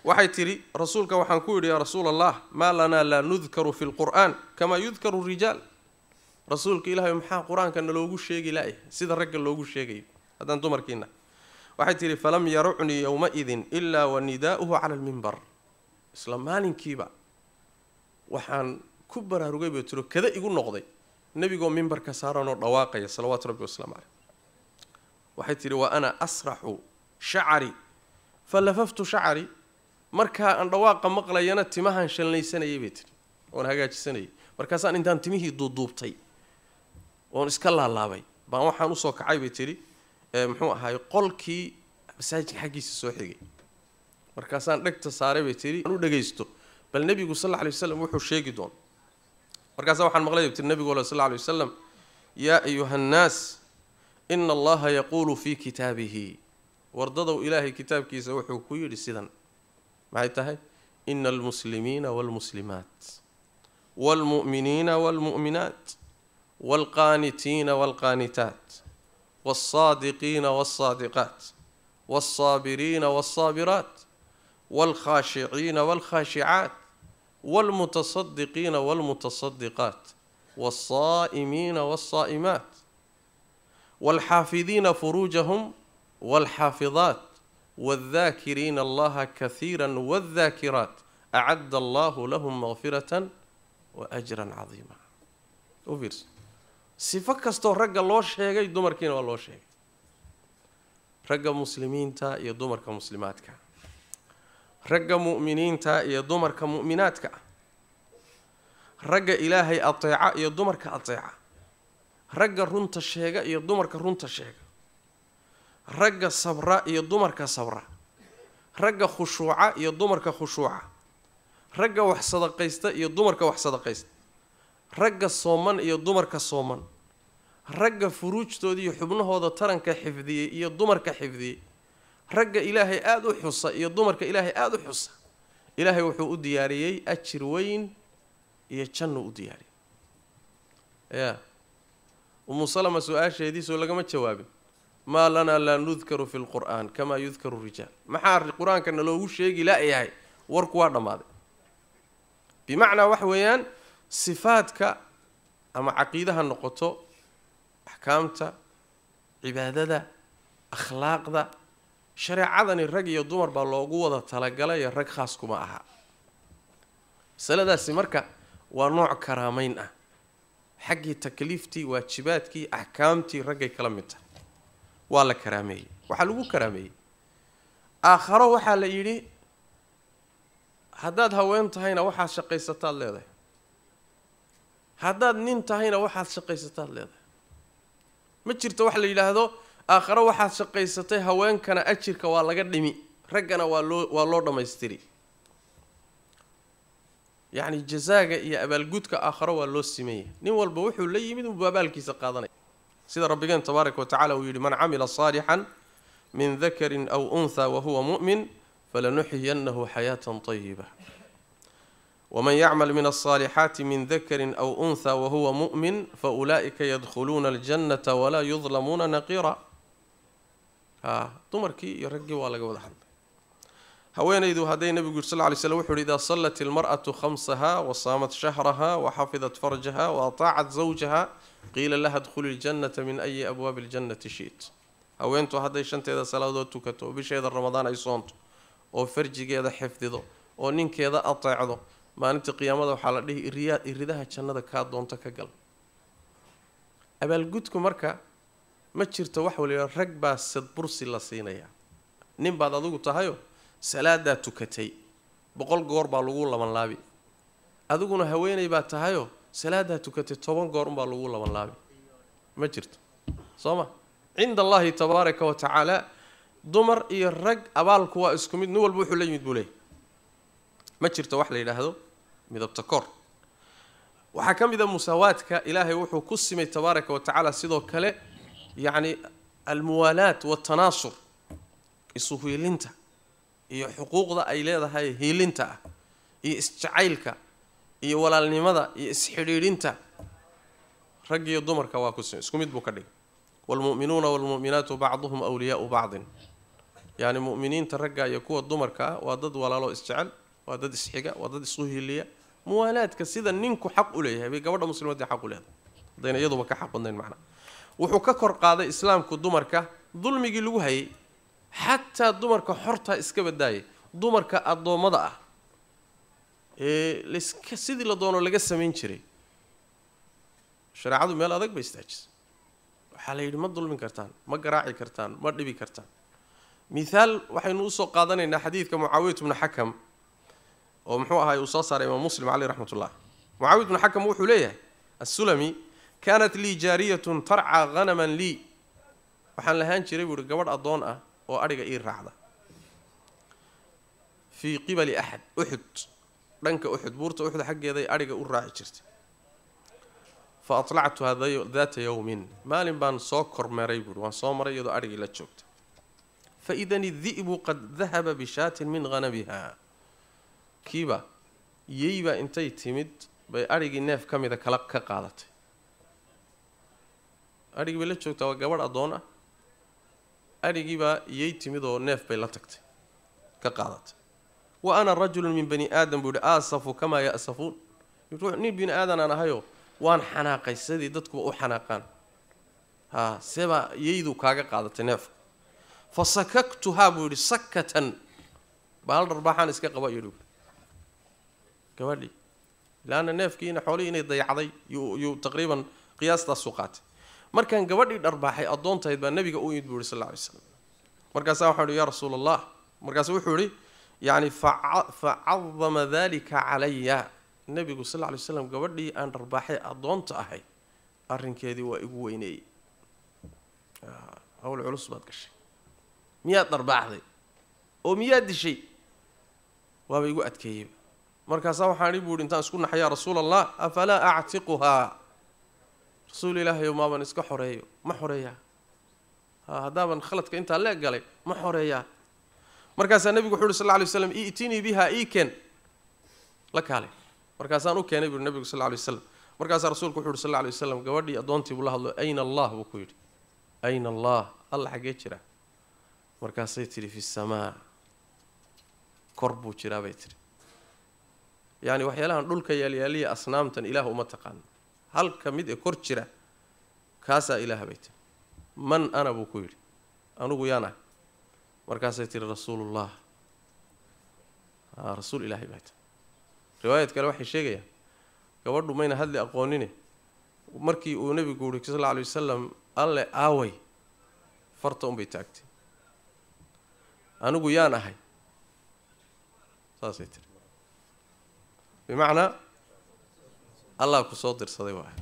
waxay tidhi rasuulka waxaan ku yidhi yaa rasuula allah maa lanaa laa nudkaru fi lqur'aan kamaa yudkaru rijaal rasuulka ilaahay maxaa qur-aankana loogu sheegi laaya sida ragga loogu sheegayo haddaan dumarkiina waxay tihi falam yarucnii yowma-idin ilaa wa nidaa'uhu cala almimbar isla maalinkiiba waxaan ku baraarugay buu tiro kada igu noqday nebigoo mimbarka saaranoo dhawaaqaya salawaatu rabbi wasalaamu caleyh waxay tihi wa ana asraxu shacari fa lafaftu shacari markaa aan dhawaaqa maqlayana timahaan shallaysanayay bay tihi oon hagaajisanayay markaasaan intaan timihii duuduubtay oon iska laalaabay baan waxaan usoo kacay bay tidhi muxuu ahaay qolkii masaajidka xaggiisa soo xigay markaasaan dhegta saaray bay tidhi aan u dhagaysto bal nebigu sal alla alay waslam wuxuu sheegi doon markaasaa waxaan maqlay bay tii nebigoola sal alay wasalam yaa ayuha annaas ina allaha yaquulu fii kitaabihi wardadow ilaahay kitaabkiisa wuxuu ku yidhi sidan maxay tahay ina almuslimiina waalmuslimaat waalmu'miniina waalmu'minaat والقانتين والقانتات والصادقين والصادقات والصابرين والصابرات والخاشعين والخاشعات والمتصدقين والمتصدقات والصائمين والصائمات والحافظين فروجهم والحافظات والذاكرين الله كثيرا والذاكرات أعد الله لهم مغفرة وأجرا عظيما أوفيرس sifo kastoo ragga loo sheegay dumarkiina waa loo sheegay ragga muslimiinta iyo dumarka muslimaadka ragga mu'miniinta iyo dumarka mu'minaadka ragga ilaahay ateeca iyo dumarka ateeca ragga runta sheega iyo dumarka runta sheega ragga sabra iyo dumarka sabra ragga khushuuca iyo dumarka khushuuca ragga wax sadaqaysta iyo dumarka wax sadaqaysta ragga sooman iyo dumarka sooman ragga furuujtooda iyo xubnahooda taranka xifdiyey iyo dumarka xifdiyey ragga ilaahay aada u xusa iyo dumarka ilaahay aada u xusa ilaahay wuxuu u diyaariyey ajir weyn iyo jannuu u diyaariyey ya umu salama su-aasheedii lagama jawaabin maa lanaa laa nudkaru fi lqur'aan kamaa yudkaru rijaal maxaa qur-aankana loogu sheegi la-yahay warku waa dhammaaday bimacnaa wax weeyaan sifaadka ama caqiidaha noqoto axkaamta cibaadada akhlaaqda shareecadani rag iyo dumar baa loogu wada talagalayo rag khaas kuma aha masaladaasi marka waa nooc karaamayn ah xaggii takliiftii waajibaadkii axkaamtii raggay kala mid tahay waa la karaameeyey waxaa lagu karaameeyey aakharo waxaa la yidhi haddaad haween tahayna waxaad shaqaysataad leedahay haddaad nin tahayna waxaad shaqaysataad leedahay ma jirto wax la yidhaahdo aakhare waxaad shaqaysatay haweenkana ajirka waa laga dhimi raggana waa loo waa loo dhammaystiri yacni jazaaga iyo abaalgudka aakharo waa loo simaya nin walba wuxuu la yimid unbuu abaalkiisa qaadanaya sida rabbigeen tabaaraka watacala uu yidhi man camila saalixan min dakarin aw unthaa wahuwa mu'min falanuxyiyannahu xayaatan tayiba ومن يعمل من الصالحات من ذكر أو أنثى وهو مؤمن فأولئك يدخلون الجنة ولا يظلمون نقيرا ها كي يرقي ولا قبل حد اذا هدي النبي صلى الله عليه وسلم وحول إذا صلت المرأة خمسها وصامت شهرها وحفظت فرجها وأطاعت زوجها قيل لها ادخل الجنة من أي أبواب الجنة شئت هوينتو هدي شنت إذا صلاة تكتو بشيء رمضان أي صونت أو فرج إذا حفظه أو نينك إذا ذو maalinta qiyaamada waxaa la dhihi iriya iridaha jannada kaa doonto ka gal abaalgudku marka ma jirto wax waliba rag baa sad bursi la siinayaa nin baad adigu tahayoo salaadaa tukatay boqol goor baa lagu labanlaabi adiguna haweenay baa tahayoo salaadaa tukatay toban goor unbaa lagu labanlaabi ma jirto soo ma cinda allahi tabaaraka wa tacaala dumar iyo rag abaalku waa isku mid nin walba wuxuu la yimid buu leey ma jirto wax la yidhaahdo midabta koor waxaa ka mid a musaawaadka ilaahay wuxuu ku simay tabaaraka wa tacaala sidoo kale yacni almuwaalaat watanaasur isu hiilinta iyo xuquuqda ay leedahay hiilinta ah iyo isjacaylka iyo walaalnimada iyo isxidhiidhinta rag iyo dumarka waa ku simay isku mid buu ka dhigay walmuminuuna walmuminaatu bacduhum awliyaau bacdin yacni mu'miniinta ragga iyo kuwa dumarka ah waa dad walaaloo isjecel waa dad isxiga waa dad isu hiliya muwaalaadka sida ninku xaq u leeyahay bay gabadha muslimadii xaq u leedahay hadayna iyaduba ka xaq badnayn macnaha wuxuu ka kor qaaday islaamku dumarka dulmigii lagu hayay xataa dumarka xortaa iska badaayay dumarka addoommada ah ee laska sidii la doono laga samayn jiray shareecadu meel adag bay istaajisa waxaa la yidhi ma dulmin kartaan ma garaaci kartaan ma dhibi kartaan mithaal waxaynu usoo qaadanaynaa xadiidka mucaawiyat bnu xakam oo muxuu ahaay uu soo saaray imaam muslim caleyh raxmat ullah mucaawid bnu xakam wuxuu leeyahay assulami kaanat lii jaariyatun tarca hanaman lii waxaan lahaan jiray buu uhi gabadh addoon ah oo adhiga ii raacda fii qibali axad uxud dhanka uxud buurta uxud xaggeeday adhiga u raaci jirtay fa atlactuha daata yowmin maalin baan soo kormeeray buuhi waan soo maray iyadoo adhigii la joogta faida idi'bu qad dahaba bishaatin min hanabiha kiiba yeyba intay timid bay arigii neef ka mida kala ka qaadatay arigii bay la joogtaa waa gabadh addoon ah adhigiibaa iyey timid oo neef bay la tagtay ka qaadatay wa ana rajulun min bani aadam buu yihi aasafu kamaa ya'safuun nin bini aadan aan ahayo waan xanaaqay sidii dadkuba u xanaaqaan ha sebaa iyeyduu kaaga qaadatay neef fa sakaktuhaa buu yihi sakatan baal dharbaaxaan iska qaba iyodhw gabadhii laanna neefkiina xoolihiinay dayacday yuu taqriiban qiyaastaas u qaatay markaan gabadhii dharbaaxay addoontahayd baa nabiga u yimid buu yihi sal lla lay slam markaasaa waxau ihi yaa rasuula allah markaasu wuxuu yihi yacni facadama dalika calaya nebigu sal lla lay slam gabadhii aan dharbaaxay addoonta ahayd arrinkeedii waa igu weyneeyey hawl culus baad gashay miyaad dharbaaxday oo miyaad dishay waaba igu adkeeyeyba markaasaa waxaan idhi buu intaan isku naxyaa rasuul allah afalaa actiquhaa rasuul ilaahayow maaban iska xoreeyo ma xoreeyaa ha haddaaban khaladka intaa leeg galay ma xoreeyaa markaasaa nebigu wuxu uhi sal alay slam i'tinii biha iiken la kaale markaasaan u keenay buuhi nebigu sal alay waslam markaasaa rasuulku wuxu uhi sal alay waslam gabadhii addoontii buu la hadlo ayna allah buu ku yidhi ayna allah alla xaggee jira markaasay tidhi fi samaa kor buu jiraa bay tidhi yani waxyaalahan dhulka yaalyaaliya asnaamtan ilaah uma taqaano halka mid ee kor jira kaasaa ilaah bay tiri man ana buu ku yidhi anugu yaan ah markaasay tiri rasuulullah ah, rasuul ilaahay baa tiri riwaayad kale waxay sheegayaan gabadhu mayna hadli aqoonine markii uu nebigu uhi sal alla alay wasalam alle aaway farta unbay taagtay anugu yaan ahay saasay tiri bimacnaa allah ku soo dirsaday waay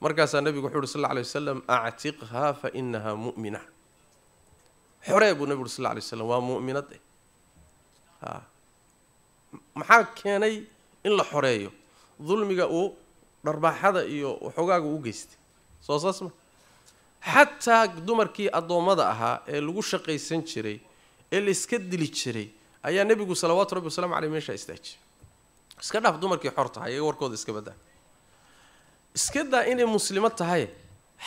markaasaa nebigu wuxuu uhi sal lla lay wasalam actiqhaa fa inaha mu'mina xoree buu nabigu uri sal lla lay slam waa mu'minad eh ah. maxaa keenay in la xoreeyo dulmiga uu dharbaaxada iyo waxoogaaga u geystay soo saas ma xataa dumarkii addoommada ahaa ee lagu shaqaysan jiray ee la iska dili jiray ayaa nebigu salawaatu rabbi wasalaamu caleyh meeshaa istaajiyay iska dhaaf dumarkii xor tahay iyaga warkooda iska badda iska daa inay muslimo tahay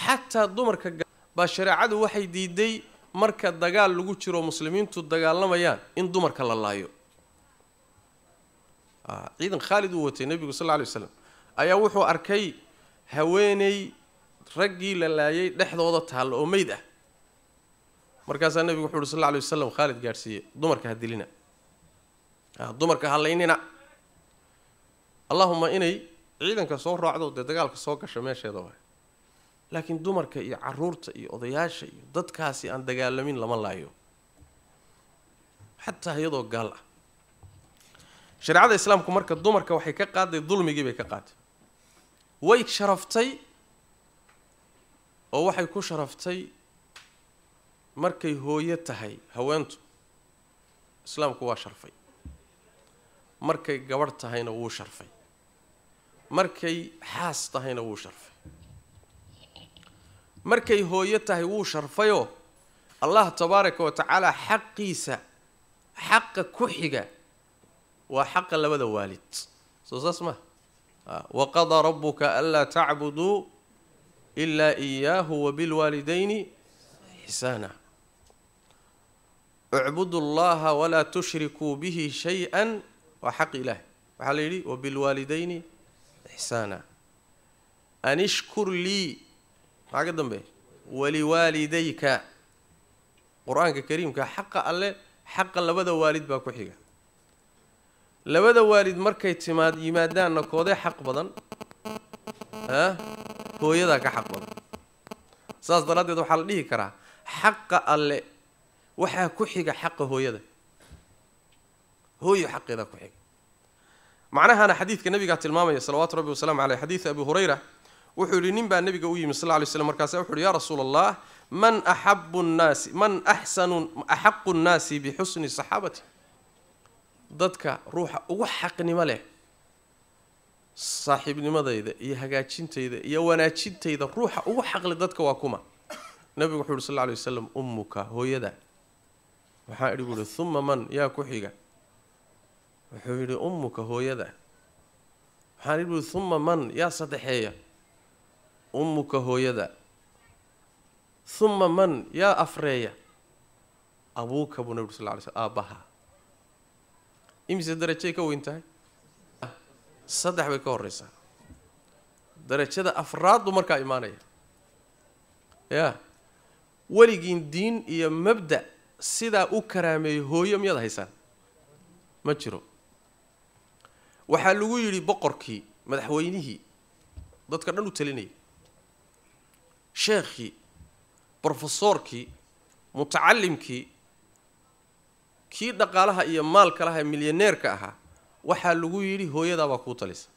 xataa dumarka baa shareecadu waxay diiday marka dagaal lagu jiro muslimiintu dagaalamayaan in dumarka la laayo ah, ciidan khaalid uu watay nebigu sal lla lay ayaa wuxuu arkay haweenay raggii la laayay dhexdooda taallo oo meyd ah markaasaa nebigu wuxu uhi sal lla wasalam khaalid gaadhsiiye dumarka ha dilina ah, dumarka ha laynina allahuma inay ciidanka soo raacdo dee dagaalka soo gasha meesheeda waay laakiin dumarka iyo caruurta iyo odayaasha iyo dadkaasi aan dagaalamin lama laayo xataa iyadoo gaal ah shareecada islaamku marka dumarka waxay ka qaaday dulmigii bay ka qaaday way sharaftay oo waxay ku sharaftay markay hooyo tahay haweentu islaamku waa sharfay markay gabadh tahayna wuu sharfay markay xaas tahayna wuu sharfay markay hooyo tahay wuu sharfayoo allah tabaaraka wa tacaala xaqiisa xaqa ku xiga waa xaqa labada waalid soo saas maha waqadaa rabuka anlaa tacbuduu ilaa iyaahu wabilwaalidayni xsaana ucbudu llaha walaa tushrikuu bihi shay-a waa xaq ilaah waxaa la yidhi wabilwaalidayni ixsaana an ishkur lii maxaa ka dambe waliwaalidayka qur-aanka kariimka xaqa alle xaqa labada waalid baa ku xiga labada waalid markay timaad yimaadaanna koodee xaq badan ah hooyadaa ka xaq badan saas daraaddeed waxaa la dhihi karaa xaqa alle waxaa ku xiga xaqa hooyada hooyo xaqeedaa ku xiga macnahana xadiidka nabigaa tilmaamaya salawaatu rabbi wasalaamu caleyh xadiid abi hurayra wuxuu yihi nin baa nabiga u yimi sal ly slam markaasa wuxu uhi ya rasuula allah man axabu nnaasi man axsanu axaqu nnaasi bixusni saxaabati dadka ruuxa ugu xaqnimo leh saaxiibnimadayda iyo hagaajintayda iyo wanaajintayda ruuxa ugu xaqle dadka waa kuma nabigu wuxuu yihi sal ly wasalam ummuka hooyada waxaa idhi bu uma man yaa ku xiga wuxuu yidhi ummuka hooyada waxaan idhi uma man yaa saddexeeya ummuka hooyada uma man yaa afreeya abuuka buu nabi ur sal ly sl aabbaha imise darajay ka weyn tahay saddex bay ka horeysaa darajada afraad buu markaa imaanaya yaa weligiin diin iyo mabda sidaa u karaameeyey hooyo miyaad haysaan ma jiro waxaa lagu yidhi boqorkii madaxweynihii dadka dhan u talinayay sheekhii brofesoorkii mutacalimkii kii dhaqaalaha iyo maalka laha ee ahaa waxaa lagu yidhi hooyadaa baa kuu talisa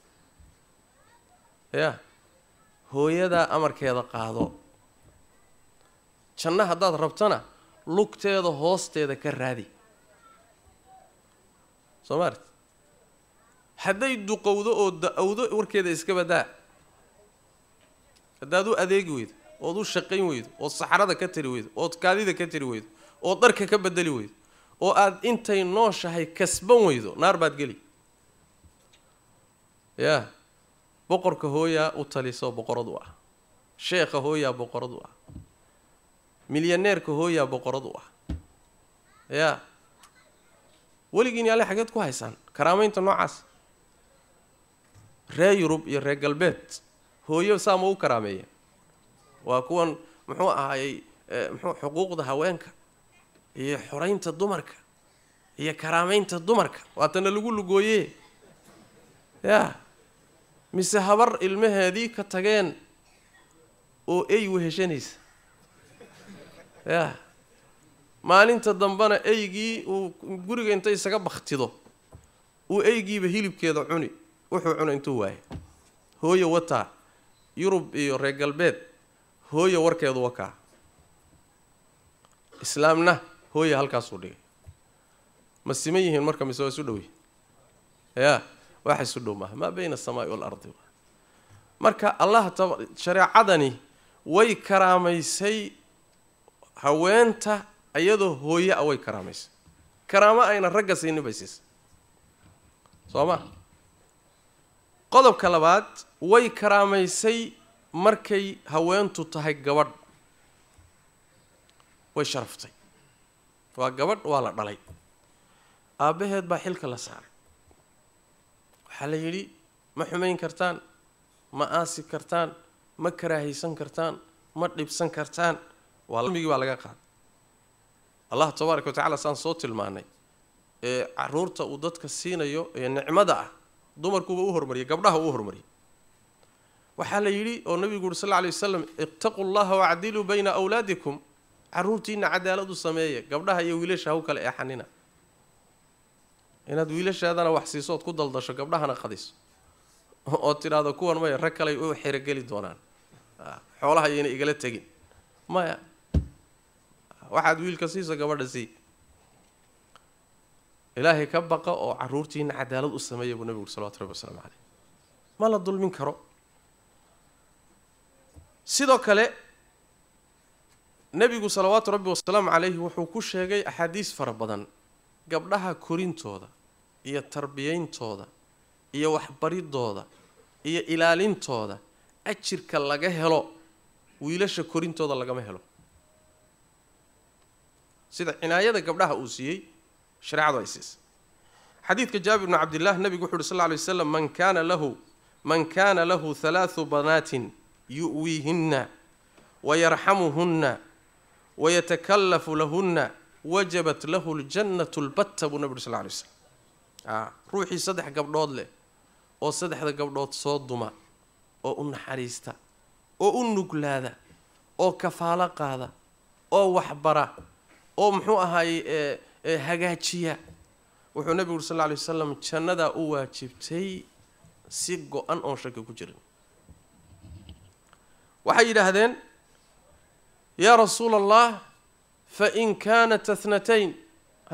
ya hooyadaa amarkeeda qaado janno haddaad rabtana lugteeda hoosteeda ka raadi soo maarti hadday duqowdo oo da-owdo warkeeda iska badaa haddaad u adeegi weydo ood u shaqayn weydo ood saxrada ka tari weydo ood kaadida ka tari weydo ood dharka ka bedeli weydo oo aad intay nooshahay kasban weydo naar baad geli yaa boqorka hooyaa u taliso boqorad u ah sheekha hooyaa boqorad u ah milyaneerka hooyaa boqorad u ah yaa weligiin alle xageed ku haysaan karaamaynta noocaas ree yurub iyo ree galbeed hooyo saa ma u karaameeya waa kuwan muxuu ahaayey eh, mxuu xuquuqda haweenka iyo xoraynta dumarka iyo karaameynta dumarka waatana lagu lugooye ya mise habar ilmaheedii ka tageen oo ey weheshanaysa ya maalinta dambena eygii uu guriga inta isaga bakhtido uu eygiiba hilibkeeda cuni wuxuu cuno intuu waayo hooyo wataa yurub iyo reer galbeed hooyo warkeedu wakaa islaamna hooya halkaasuu dhigay ma siman yihiin marka mise waa isu dhow yihin ya wax isu dhow maaha maa bayna asamaai waalardi marka allah ta shareecadani way karaamaysay haweenta iyadoo hooyo a way karaamaysay karaamo ayna ragga siinin bay siisay soo ma qodobka labaad way karaamaysay markay haweentu tahay gabadh way sharaftay waa gabadh waa la dhalay aabbaheed baa xilka la saaray waxaa la yidhi ma xumayn kartaan ma aasi kartaan ma karaahaysan kartaan ma dhibsan kartaan waamigi baa laga qaaday allah tabaaraka wa tacala saan soo tilmaanay ee caruurta uu dadka siinayo ee nicmada ah dumarkuuba u hormariyay gabdhaha uu hormariyay waxaa la yidhi oo nabigu uri sal lla alay wasalam iqtaquu llaha wacdiluu bayna awlaadikum caruurtiina cadaalad u sameeya gabdhaha iyo wiilasha haw kale eexanina inaad wiilashaadana wax siiso ku daldasho gabdhahana qadiso oo tidhaahdo kuwan maya rag kaley u xirogeli doonaan ah, xoolaha yayna igala tegin maya waxaad wiilka siiso gabadha sii ilaahay ka baqa oo caruurtiina cadaalad u sameeya buu nabigu uri salawatu rabbi wasalaamu caleyh ma la dulmin karo sidoo kale nebigu salawaatu rabbi wasalaamu calayhi wuxuu ku sheegay axaadiis fara badan gabdhaha korintooda iyo tarbiyayntooda iyo waxbaridooda iyo ilaalintooda ajirka laga helo wiilasha korintooda lagama helo sida cinaayada gabdhaha uu siiyey shareecadu ay siisay xadiidka jaabir bni cabdillah nabigu wuxu uhi sal lay waslam man kaana lahu man kaana lahu halaathu banaatin yu'wiihinna wayarxamuhunna wayatakallafu lahunna wajabat lahu ljannatu lbatta buu nabi uhi sal lay waslam ruuxii saddex gabdhood leh oo saddexda gabdhood soo duma oo u naxariista oo u nuglaada oo kafaalo qaada oo waxbara oo muxuu ahaayey ee hagaajiya wuxuu nabigu uri sal lla alay wasalam jannadaa u waajibtay si go-an oon shaki ku jirin waxay yidhaahdeen yaa rasuul allah fa in kaanat athnatayn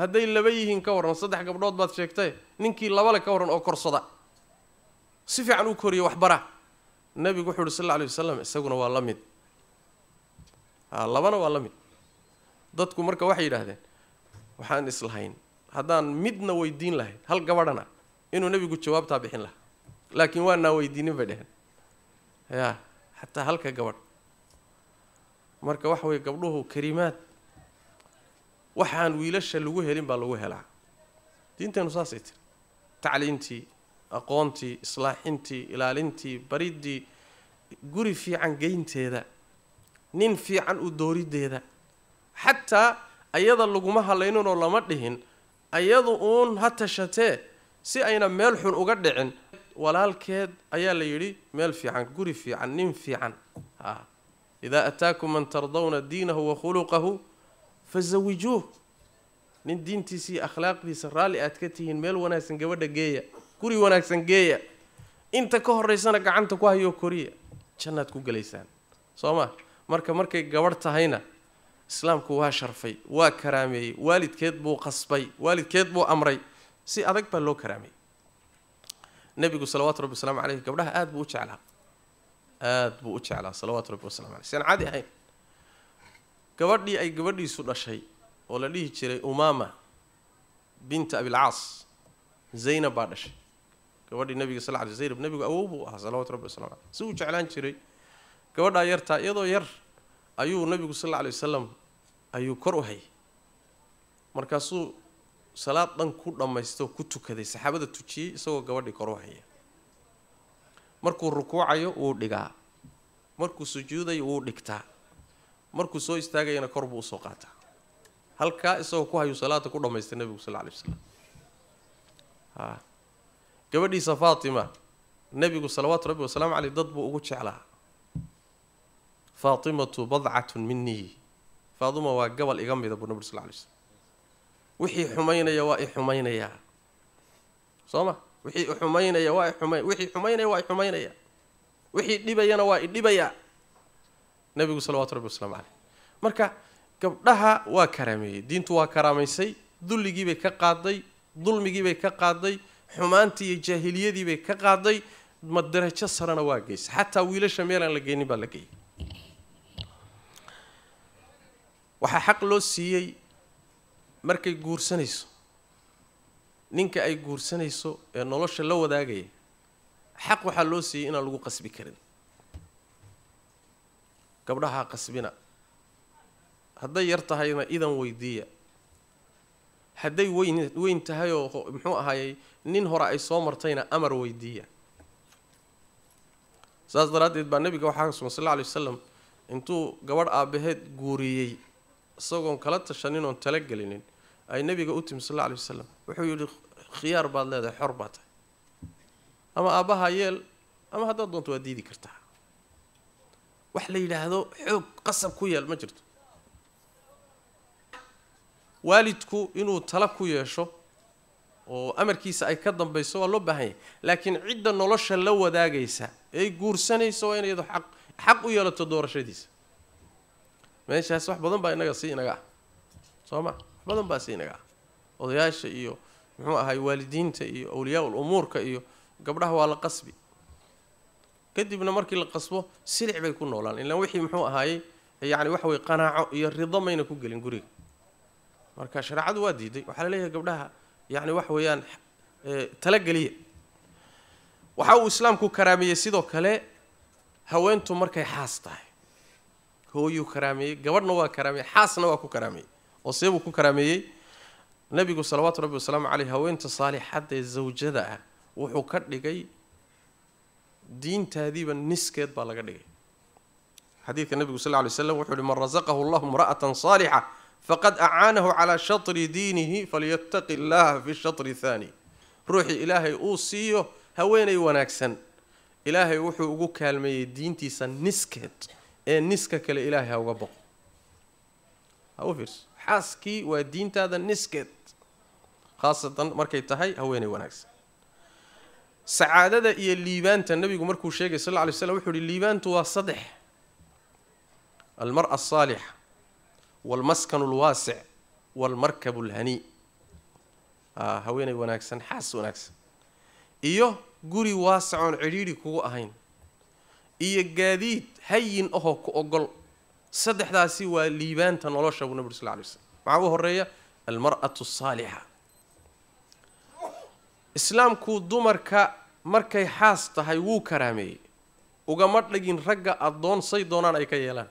hadday laba yihiin ka waran saddex gabdhood baad sheegtay ninkii labale ka waran oo korsada si fiican u koriya waxbara nabigu wuxuu uri sal alla alay wasalam isaguna waa la mid labana waa la mid dadku marka waxay yidhaahdeen waxaan islahayn haddaan midna weydiin lahayn hal gabadhana inuu nebigu jawaabtaa bixin lahaa laakiin waanaa weydiinin bay dheheen yaa xataa halka gabadh marka waxa weye gabdhuhu karimaad waxaan wiilasha lagu helin baa lagu helaa diinteenu saasay tiri tacliintii aqoontii islaaxintii ilaalintii bariddii guri fiican geynteeda nin fiican u doorideeda xataa ayada laguma halayninoo lama dhihin ayadu uun ha tashatee si ayna meel xun uga dhicin walaalkeed ayaa la yidhi meel fiican guri fiican nin fiican idaa ataakum man tardawna diinahu wa khuluqahu fazawijuuh nin diintiisii akhlaaqdiisa raalli aad ka tihiin meel wanaagsan gabadha geeya guri wanaagsan geeya inta ka horeysana gacanta ku hayoo koriya jannaad ku gelaysaan soo marka markay gabadh tahayna islaamku waa sharfay waa karaameeyey waalidkeed buu qasbay waalidkeed buu amray si adag baa loo karaameeyey nebigu salawaatu rabbi wasalaamu caleyh gabdhaha aada buu u jeclaa aada buu u jeclaa salawaatu rabbi wasalam aleyh sian caadi ahayn gabadhii ay gabadhiisu dhashay oo la dhihi jiray umaama binta abilcaas zaynab baa dhashay gabadhii nabiga sal ly zaynab nebigu awow buu ahaa salawatu rabbi wasalam aleyh si uu jeclaan jiray gabadhaa yartaa iyadoo yar ayuu nabigu sal lla alay wasalam ayuu kor u hayay markaasuu salaad dhan ku dhammaysto ku tukaday saxaabada tujiyey isagoo gabadhii kor u haya markuu rukuucayo wuu dhigaa markuu sujuudayo wuu dhigtaa markuu soo istaagayana kor buu usoo qaataa halkaa isagoo ku hayu salaada ku dhammaystay nabigu sal alay waslam a gabadhiisa faatima nebigu salawaatu rabbi wasalaamu caleyh dad buu ugu jeclaa faatimatu badcatun minii faaduma waa gabal iga mida buu nabur sal lay slm wixii xumaynaya waa i xumaynayaa soo ma wixii xumaynaya waa iuma wixii xumaynaya waa i xumaynaya wixii dhibayana waa i dhibayaa nabigu salawatu rabbi wasalaamu caleyh marka gabdhaha waa karaameeyey diintu waa karaamaysay dulligiibay ka qaaday dulmigii bay ka qaaday xumaantii iyo jaahiliyadiibay ka qaaday madarajo sarena waa geysay xataa wiilasha meelaan la geynin baa la geeyay waxaa xaq loo siiyey markay guursanayso ninka ay guursanayso ee nolosha la wadaagaya xaq waxaa loo siiyey inaan lagu qasbi karin gabdhahaa qasbina hadday yar tahayna idan weydiiya hadday weyn weyn tahayoo muxuu ahaayey nin hore ay soo martayna amar weydiiya saas daraaddeed baa nebiga waxaa ka sugan sal alla alay wasalam intuu gabadh aabaheed guuriyey isagoon kala tashanin oon gelinin ay nebiga u timi sal alla alay wasalam wuxuu yidhi khiyaar baad leedahay xor baa tahay ama aabaha yeel ama haddaad doonto waa diidi kartaa wax la yidhaahdo xoog qasab ku yeel ma jirto waalidku inuu tala ku yeesho oo amarkiisa ay ka dambayso waa loo baahan yahay laakiin cidda nolosha la wadaagaysa ee guursanaysa waa in iyadu xaq xaq u yeelato doorashadiisa meeshaas wax badan baa inaga si inaga ah soo ma wax badan baa si inaga ah odayaasha iyo muxuu ahaay waalidiinta iyo awliyaa-ul iyo gabdhaha waa la qasbi kadibna markii la qasbo silic bay ku noolaan ilaan wixii muxuu ahaayey yacni waxa weye qanaaco iyo rido mayna ku gelin guriga marka shareecadu waa diiday waxaa la leeyahay gabdhaha yacni wax weeyaan e, talageliya waxa uu islaamku karaamiyay sidoo kale haweentu markay xaas tahay hooyuu karaameeyey gabadhna waa karaameyey xaasna waa ku karaameeyey oo seebuu ku karaameeyey nabigu salawaatu rabbi wasalaamu caleyh haweenta saalixada ee zawjada ah wuxuu ka dhigay diintaadiiba niskeed baa laga dhigay xadiidka nabigu sal ly slam wuxuu uhi man rasaqahu llahu imra'atan saalixa faqad acaanahu calaa shatri diinihi falyataqi illaha fi shatri thaani ruuxii ilaahay uu siiyo haweenay wanaagsan ilaahay wuxuu ugu kaalmeeyey diintiisa niskeed ee niska kale ilaahay ha uga boqo ha u fiirso xaaskii waa diintaada niskeed khaasatan markay tahay haweenay wanaagsan sacaadada iyo liibaanta nabigu markuu sheegay sal lla alay slam wuxuu yihi liibaantu waa saddex almara alsaalixa waalmaskanu alwaasic waalmarkabu alhanii ah, haweenay wanaagsan xaas wanaagsan iyo guri waasicoon cidhiidhi kugu ahayn iyo gaadiid hayin ahoo ku ogol saddexdaasi waa liibaanta nolosha buu nabig sal lay slm maxaa u horeeya almar'atu asaalixa islaamku dumarka markay xaas tahay wuu karaameeyey ugama dhigin ragga addoon say doonaan ay ka yeelaan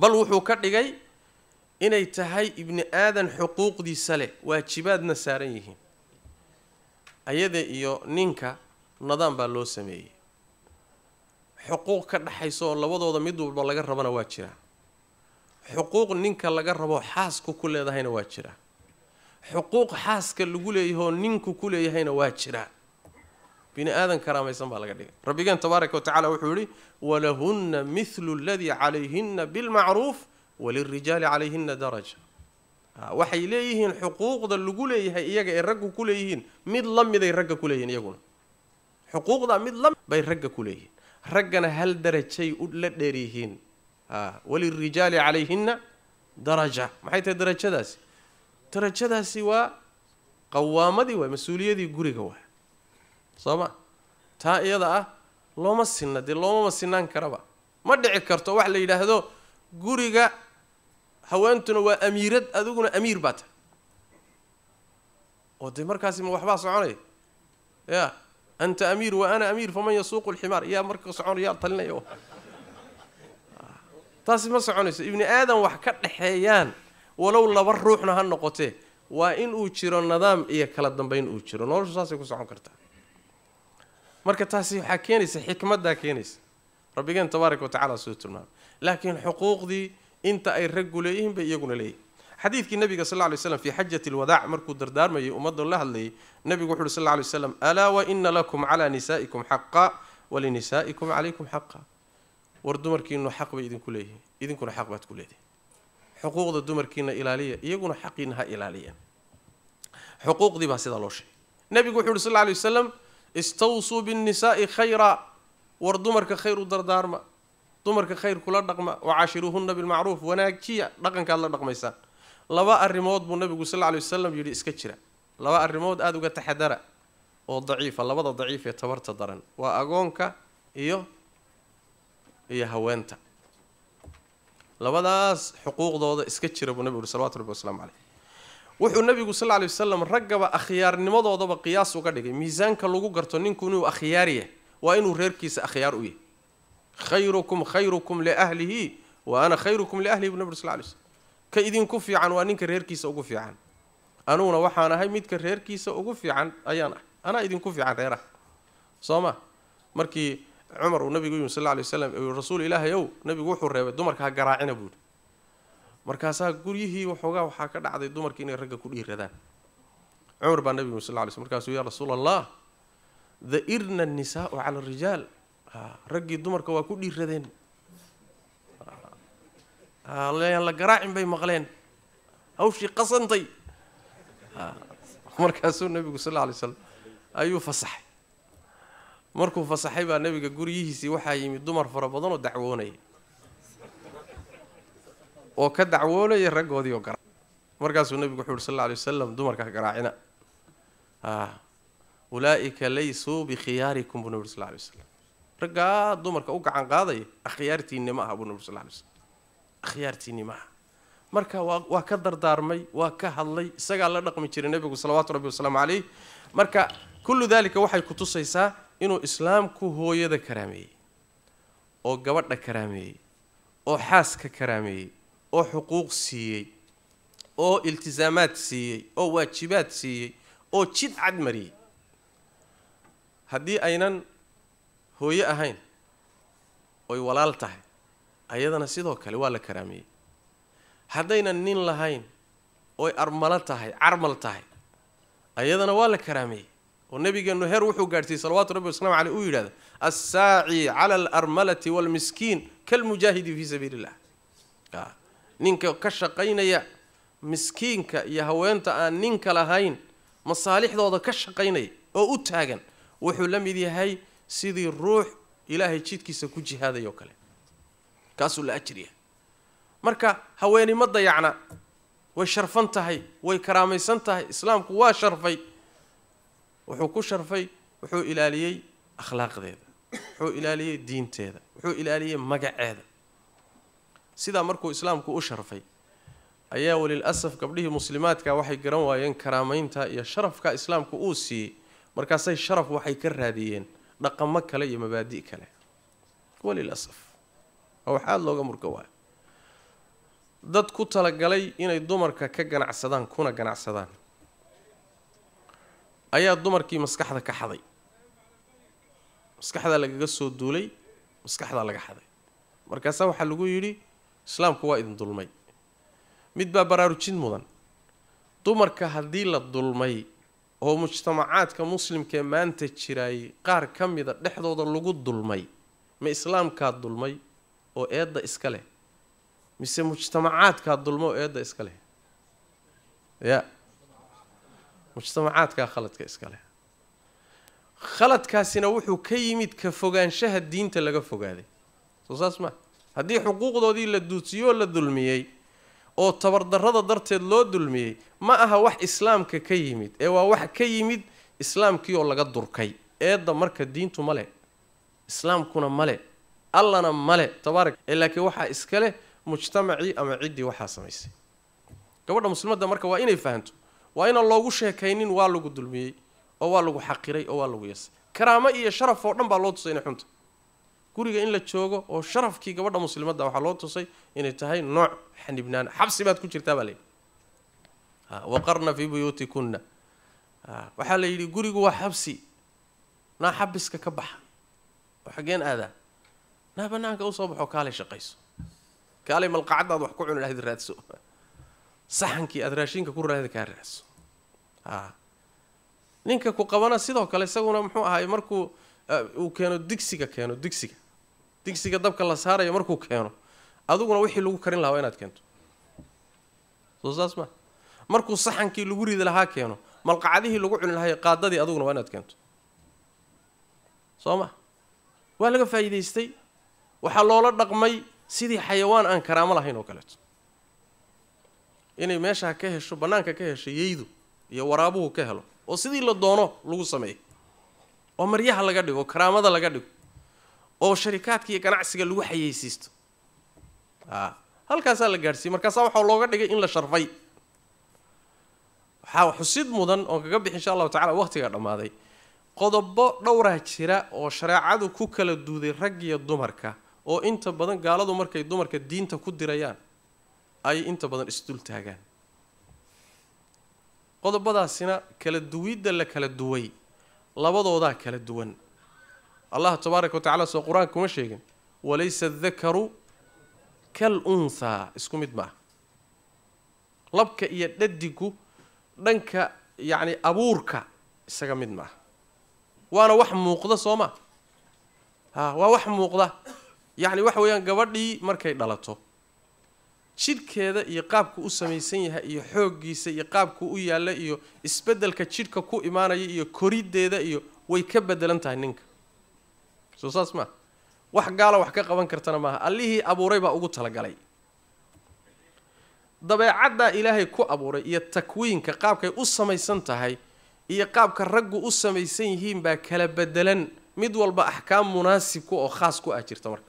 bal wuxuu ka dhigay inay tahay ibni aadan xuquuqdiisa leh waajibaadna saaran yihiin ayada iyo ninka nadaam baa loo sameeyey xuquuq ka dhexaysa oo labadooda mid walba laga rabana waa jira xuquuq ninka laga rabo xaasku ku leedahayna waa jira xuquuq xaaska lagu leeyahoo ninku ku leeyahayna waa jira bini aadan karaamaysan baa laga dhigay rabbigeen tabaaraka wa wuxuu yihi walahunna mithlu aladii calayhinna bilmacruuf walirijaali calayhina daraja waxay leeyihiin xuquuqda lagu leeyahay iyaga ay raggu ku leeyihiin mid la miday ragga ku leeyihin iyaguna xuquuqda mid la bay ragga ku leeyihiin raggana hal darajay u la dheer yihiin walirijaali calayhinna daraja maxay tahay darajadaasi darajadaasi waa qawaamadii waay mas-uuliyadii guriga waay soo ma taa iyada ah looma sinna dee loomama sinaan karaba ma dhici karto wax la yidhaahdo guriga haweentuna waa amiirad adiguna amiir baa tahay oo dee markaasi markaasima waxbaa soconaya yaa anta amiir wa ana amiir faman yasuuqu lximaar yaa marka soconaya talinaya taasi ma soconayso ibni aadam wax ka dhexeeyaan walow laba ruuxna ha noqotee waa in uu jiro nidaam iyo kala dambayn uu jiro noloshu saasay ku socon kartaa marka taasi waxaa keenaysa xikmaddaa keenaysa rabbigeen tabaaraka wa tacala soo tilmaamay laakiin xuquuqdii inta ay raggu leeyihiin bay iyaguna leeyihin حديث النبي صلى الله عليه وسلم في حجة الوداع مركو دردار مي أمد الله اللي النبي صلى الله عليه وسلم ألا وإن لكم على نسائكم حقا ولنسائكم عليكم حقا ورد مركين حق بإذن كليه إذن كنا حق بات كليه حقوق ضد مركين إلى لي إيه حقينها إلالية حقوق دي بس هذا لوش النبي صلى الله عليه وسلم استوصوا بالنساء خيرا ورد مرك خير دردار ما دمرك خير كل رقم وعاشروهن بالمعروف وناكشيا رقم كالله رقم إنسان laba arrimood buu nabigu sal lla ly wasalam yidhi iska jira laba arrimood aada uga taxadara oo daciifa labada daciif ee tabarta daran waa agoonka iyo iyo haweenta labadaas xuquuqdooda iska jira buu nabigu yuri salawatu rabbi waslamu caleyh wuxuu nabigu sal lla ly wasalam raggaba akhyaarnimadoodaba qiyaas uga dhigay miisaanka lagu garto ninku inuu akhyaar yahay waa inuu reerkiisa akhyaar u yahay khayrukum khayrukum liahlihi wa ana khayrukum liahlihi bu nabi uri sal ly slm ka idinku fiican waa ninka reerkiisa ugu fiican anuguna waxaan ahay midka reerkiisa ugu fiican ayaan ahay anaa idinku fiican reeraha soo ma markii cumar uu nabigu yimi sal alay waslam u rasuul ilaahay ow nabigu wuxuu reebay dumarka ha garaacina buuhi markaasaa guryihii waxoogaa waxaa ka dhacday dumarkii inay ragga ku dhiiradaan cumar baa nabigu yimi sal lla lay markaasuu yaa rasuul allah da-irna annisaau cala rijaal ah, raggii dumarka waa ku dhiiradeen لين لا قراعين بي مغلين او شي قصنطي مركا سو النبي صلى الله عليه وسلم ايو فصح مركو فصحي با النبي غوريهيسي دمر فر بدن ودعووني او كدعووله يرغودي او صلى الله عليه وسلم دمر كا اه اولئك ليسوا بخياركم بنور صلى الله عليه وسلم رجا دمر كا عن غان قاداي اخيارتي نما ابو نور صلى الله عليه وسلم akhyaartiinnimaha marka waa ka dardaarmay waa ka hadlay isagaa la dhaqmi jiray nebigu salawaatu rabbi wasalaamu calayh marka kullu dalika waxay kutusaysaa inuu islaamku hooyada karaameeyey oo gabadha karaameeyey oo xaaska karaameeyey oo xuquuq siiyey oo iltisaamaad siiyey oo waajibaad siiyey oo jid cad mariyey haddii aynan hooye ahayn oy walaal tahay ayadana sidoo kale waa la karaameeyey haddaynan nin lahayn oy armalo tahay carmal tahay ayadana waa la karaameeyey oo nebigeennu heer wuxuu gaadhsiiyey salawaatu rabbi wasalaamu caleyh uu yidhahda assaaci cala alarmalati walmiskiin kalmujaahidi fii sabiili illah ninka ka shaqaynaya miskiinka iyo haweenta aan ninka lahayn masaalixdooda ka shaqaynaya oo u taagan wuxuu la mid yahay sidii ruux ilaahay jidkiisa ku jihaadayo kale kaasuu la ajriya marka haweeni ma dayacna way sharfan tahay way karaamaysan tahay islaamku waa sharfay wuxuu ku sharfay wuxuu ilaaliyey akhlaaqdeeda wuxuu ilaaliyey diinteeda wuxuu ilaaliyey magaceeda sidaa markuu islaamku u sharfay ayaa walilasaf gabdhihii muslimaadka waxay garan waayeen karaamaynta iyo sharafka islaamku uu siiyey markaasay sharaf waxay ka raadiyeen dhaqamo kale iyo mabaadi' kale walilasaf waa wax aada looga murga waayo dad ku talagalay inay dumarka ka ganacsadaan kuna ganacsadaan ayaa dumarkii maskaxda ka xaday maskaxdaa lagaga soo duulay maskaxdaa laga xaday markaasaa waxaa lagu yidhi islaamku waa idin dulmay mid baa baraarujin mudan dumarka haddii la dulmay oo mujtamacaadka muslimkaee maanta jiraayey qaar ka mida dhexdooda lagu dulmay ma islaamkaa dulmay oo eedda iska leh mise mujtamacaadkaa dulmo oo eedda iska leh ya mujtamacaadkaa khaladka iska leh khaladkaasina wuxuu ka yimid ka fogaanshaha diinta laga fogaaday soo saas maa haddii xuquuqdoodii la duudsiyoo la dulmiyey oo tabardarrada darteed loo dulmiyey ma aha wax islaamka ka yimid ee waa wax ka yimid islaamkii oo laga durkay eedda marka diintu ma le islaamkuna ma le allana male tabaara ee laakiin waxaa iska leh mujtamacii ama ciddii waxaa samaysay gabadha muslimadda marka waa inay fahanto waa inaan loogu sheekaynin waa lagu dulmiyey oo waa lagu xaqiray oo waa lagu yasay karaamo iyo sharaf oo dhan baa loo tusay inay xunta guriga in la joogo oo sharafkii gabadha muslimadda waxaa loo tusay inay tahay nooc xanibnaan xabsi baad ku jirtaa baa layidhi ah, waqarna fii buyuutikunna ah, waxaa la yidhi gurigu waa xabsi naa xabiska ka baxa oo xaggeen aadaa naa banaanka usoo baxo kaalay shaqayso kaalay malqacadaad wax ku cuni lahayd raadso saxankii aada raashinka ku raahda kaa raadso ninka ku qabana sidoo kale isaguna muxuu ahay markuu uu keeno digsiga keeno digsiga digsiga dabka la saarayo markuu keeno adiguna wixii lagu karin lahaa waa inaad keento soo saas ma markuu saxankii lagu ridi lahaa keeno malqacadihii lagu cuni lahayo qaadadii aduguna waa inaad keento soo ma waa laga faa'iidaystay waxaa loola dhaqmay sidii xayawaan aan karaamo lahayn oo kaleeto inay meeshaa ka hesho bannaanka ka hesho yeydu iyo waraabuhu ka helo oo sidii la doono lagu sameeyo oo maryaha laga dhigo oo karaamada laga dhigo oo sharikaadka iyo ganacsiga lagu xayeysiisto aa ah, halkaasaa la gaadhsiiyey markaasaa waxaa looga dhigay in la sharfay waxaa xusid mudan oon kaga bixi insha allahu tacala waqtigaa dhammaaday qodobo dhowraa jira oo shareecadu ku kala duuday rag iyo dumarka oo inta badan gaaladu markay dumarka diinta ku dirayaan ay inta badan isdul taagaan qodobadaasina kala duwidda la kala duway labadoodaa kala duwan allah tabaaraka wa tacala soo qur-aanka kuma sheegin walaysa adakaru kal unthaa isku mid ma labka iyo dhadigu dhanka yacni abuurka isaga mid ma waana wax muuqda soo ma a waa wax muuqda yacni waxa weeyaan gabadhii markay dhalato jidhkeeda iyo qaabku u samaysan yahay iyo xooggiisa iyo qaabku u yaalla iyo isbeddelka jidhka ku imaanaya iyo koriddeeda iyo way ka bedelan tahay ninka soo saas maaha wax gaala wax ka qaban kartana maaha allihii abuuray baa ugu talagalay dabeecaddaa ilaahay ku abuuray iyo takwiinka qaabkay u samaysan tahay iyo qaabka raggu u samaysan yihiin baa kala bedelan mid walba axkaam munaasibku oo khaas ku ah jirta marka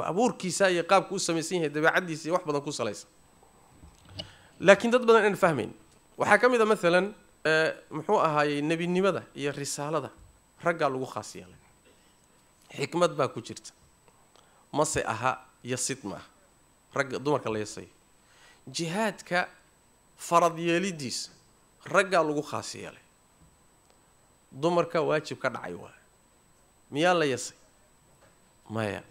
waa abuurkiisa iyo qaabku u samaysan yahay dabeecaddiisa iyo wax badan ku salaysan laakiin dad badan aan fahmayn waxaa ka mid a maalan eh, muxuu ahaayey nebinimada iyo risaalada raggaa lagu khaas yeelay xikmad baa ku jirta mase aha yasid ma ah ragga dumarka la yasayo jihaadka farad yeelidiisa raggaa lagu khaas yeelay dumarka waajib ka dhacay waa miyaa la yasay maya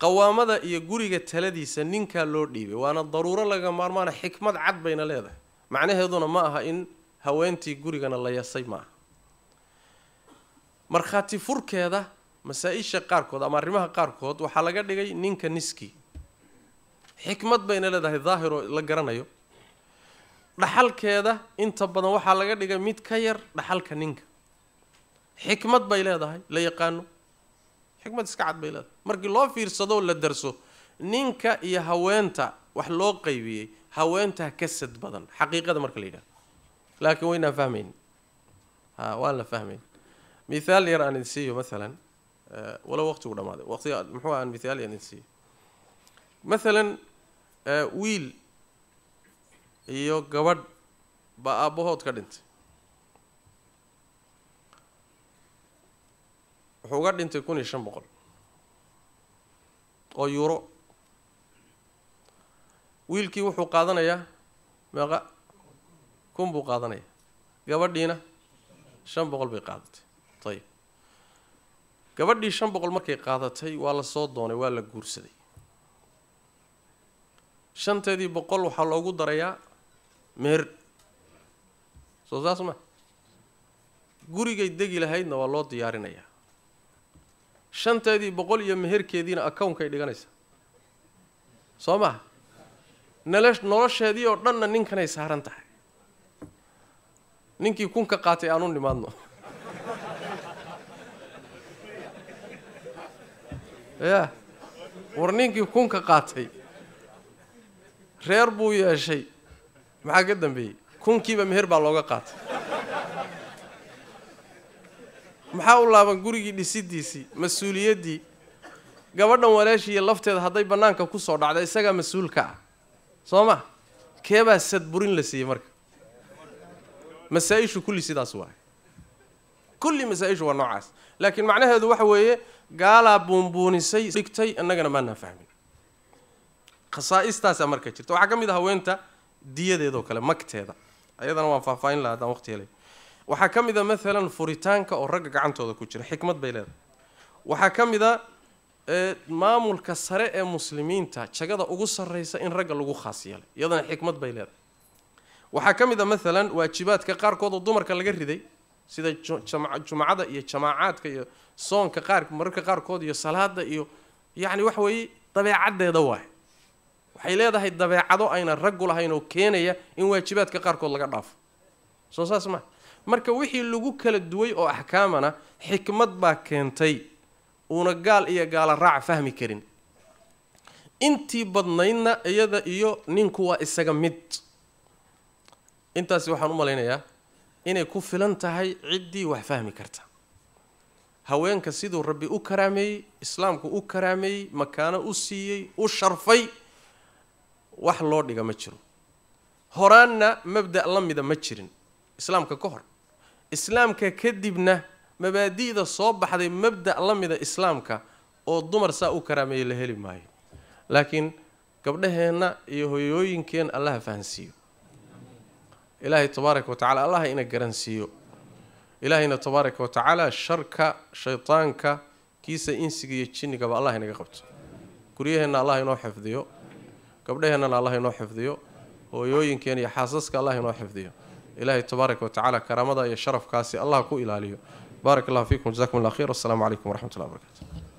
qawaamada iyo guriga taladiisa ninkaa loo dhiibay waana daruuro laga maarmaana xikmad cad bayna leedahay macnaheeduna ma aha in haweentii gurigana la yasay maaha markhaati furkeeda masaa-isha qaarkood ama arrimaha qaarkood waxaa laga dhigay ninka niskii xikmad bayna leedahay daahir la garanayo dhaxalkeeda inta badan waxaa laga dhigay mid ka yar dhaxalka ninka xikmad bay leedahay la yaqaano xikmad iska cad bay leedahay markii loo fiirsado la darso ninka iyo haweenta wax loo qaybiyey haweenta kasad badan xaqiiqada marka la yidhahdo laakiin waynaan fahmayn ha waan la fahmayn mithaal yar aan idin siiyo masalan walow waqtigu dhamaaday waqti muxuu aan mithaal yar idin siiyo masalan wiil iyo gabadh baa aabbahood ka dhintay wuxuu uga dhintay kun iyo shan boqol oo yuuro wiilkii wuxuu qaadanayaa meeqa kun buu qaadanaya gabadhiina shan boqol bay qaadatay tayib gabadhii shan boqol markay qaadatay waa la soo doonay waa la guursaday shanteedii boqol waxaa loogu darayaa meer soo saas ma gurigay degi lahaydna waa loo diyaarinayaa shanteedii boqol iyo meherkeediina accounkay dhiganaysaa soo maha nala nolosheedii oo dhanna ninkanay saaran tahay ninkii kunka qaatay aanu nimaadno <laughs> yaa war ninkii kunka qaatay reer buu yeeshay maxaa ka dambeeyey kunkiiba meher baa looga qaatay maxaa u laaban gurigii dhisidiisii mas-uuliyaddii gabadhan walaashiiyo lafteeda hadday bannaanka ku soo dhacda isagaa mas-uulka ah soo ma keebaa sadburin la siiyey marka masaa-ishu kulli sidaas waay kulli masaa-ishu waa noocaas laakiin macnaheedu waxa weeye gaalaa buunbuunisay dhigtay innagana maanaan fahmin khasaa-istaasaa marka jirta waxaa ka mid a ah haweenta diyadeedoo kale magteeda ayadana waan faahfaahin laha hadaan waqti helay waxaa ka mid a maalan furitaanka oo ragga gacantooda ku jira xikmad bay leedahay waxaa ka mid a maamulka sare ee muslimiinta jagada ugu sarreysa in ragga lagu khaas yeelay iyadana xikmad bay leedahay waxaa ka mid a maalan waajibaadka qaarkood oo dumarka laga riday sida jumcada iyo jamaacaadka iyo soonka qaar mararka qaarkood iyo salaada iyo yacni wax weeye dabeecaddeeda waay waxay leedahay dabeecado ayna raggu lahayn oo keenaya in waajibaadka qaarkood laga dhaafo soo saas maha marka wixii lagu kala duway oo axkaamana xikmad baa keentay uuna gaal iyo gaala raac fahmi karin intii badnaydna iyada iyo ninku waa isaga mid intaasi waxaan u malaynayaa inay ku filan tahay ciddii wax fahmi karta haweenka siduu rabbi u karaameeyey islaamku u karaameeyey makaano u siiyey u sharfay wax loo dhiga ma jiro horaanna mabda' la mida ma jirin islaamka ka hor islaamka kadibna mabaadi'da soo baxday mabda' la mida islaamka oo dumar saa u karaameeya la heli maayo laakiin gabdhaheenna iyo hoyooyinkeen allaha fahansiiyo ilaahay tabaaraka wa tacala allaha ina garansiiyo ilaahayna tabaaraka watacaala sharka shaytaanka kiisa insiga iyo jinnigaba allah inaga qabto guryaheenna allah inoo xifdiyo gabdhaheennana allah inoo xifdiyo hooyooyinkeen iyo xaasaska allah inoo xifdiyo إلهي تبارك وتعالى كرامة يا شرف كاسي الله كو إلى بارك الله فيكم جزاكم الله خير والسلام عليكم ورحمة الله وبركاته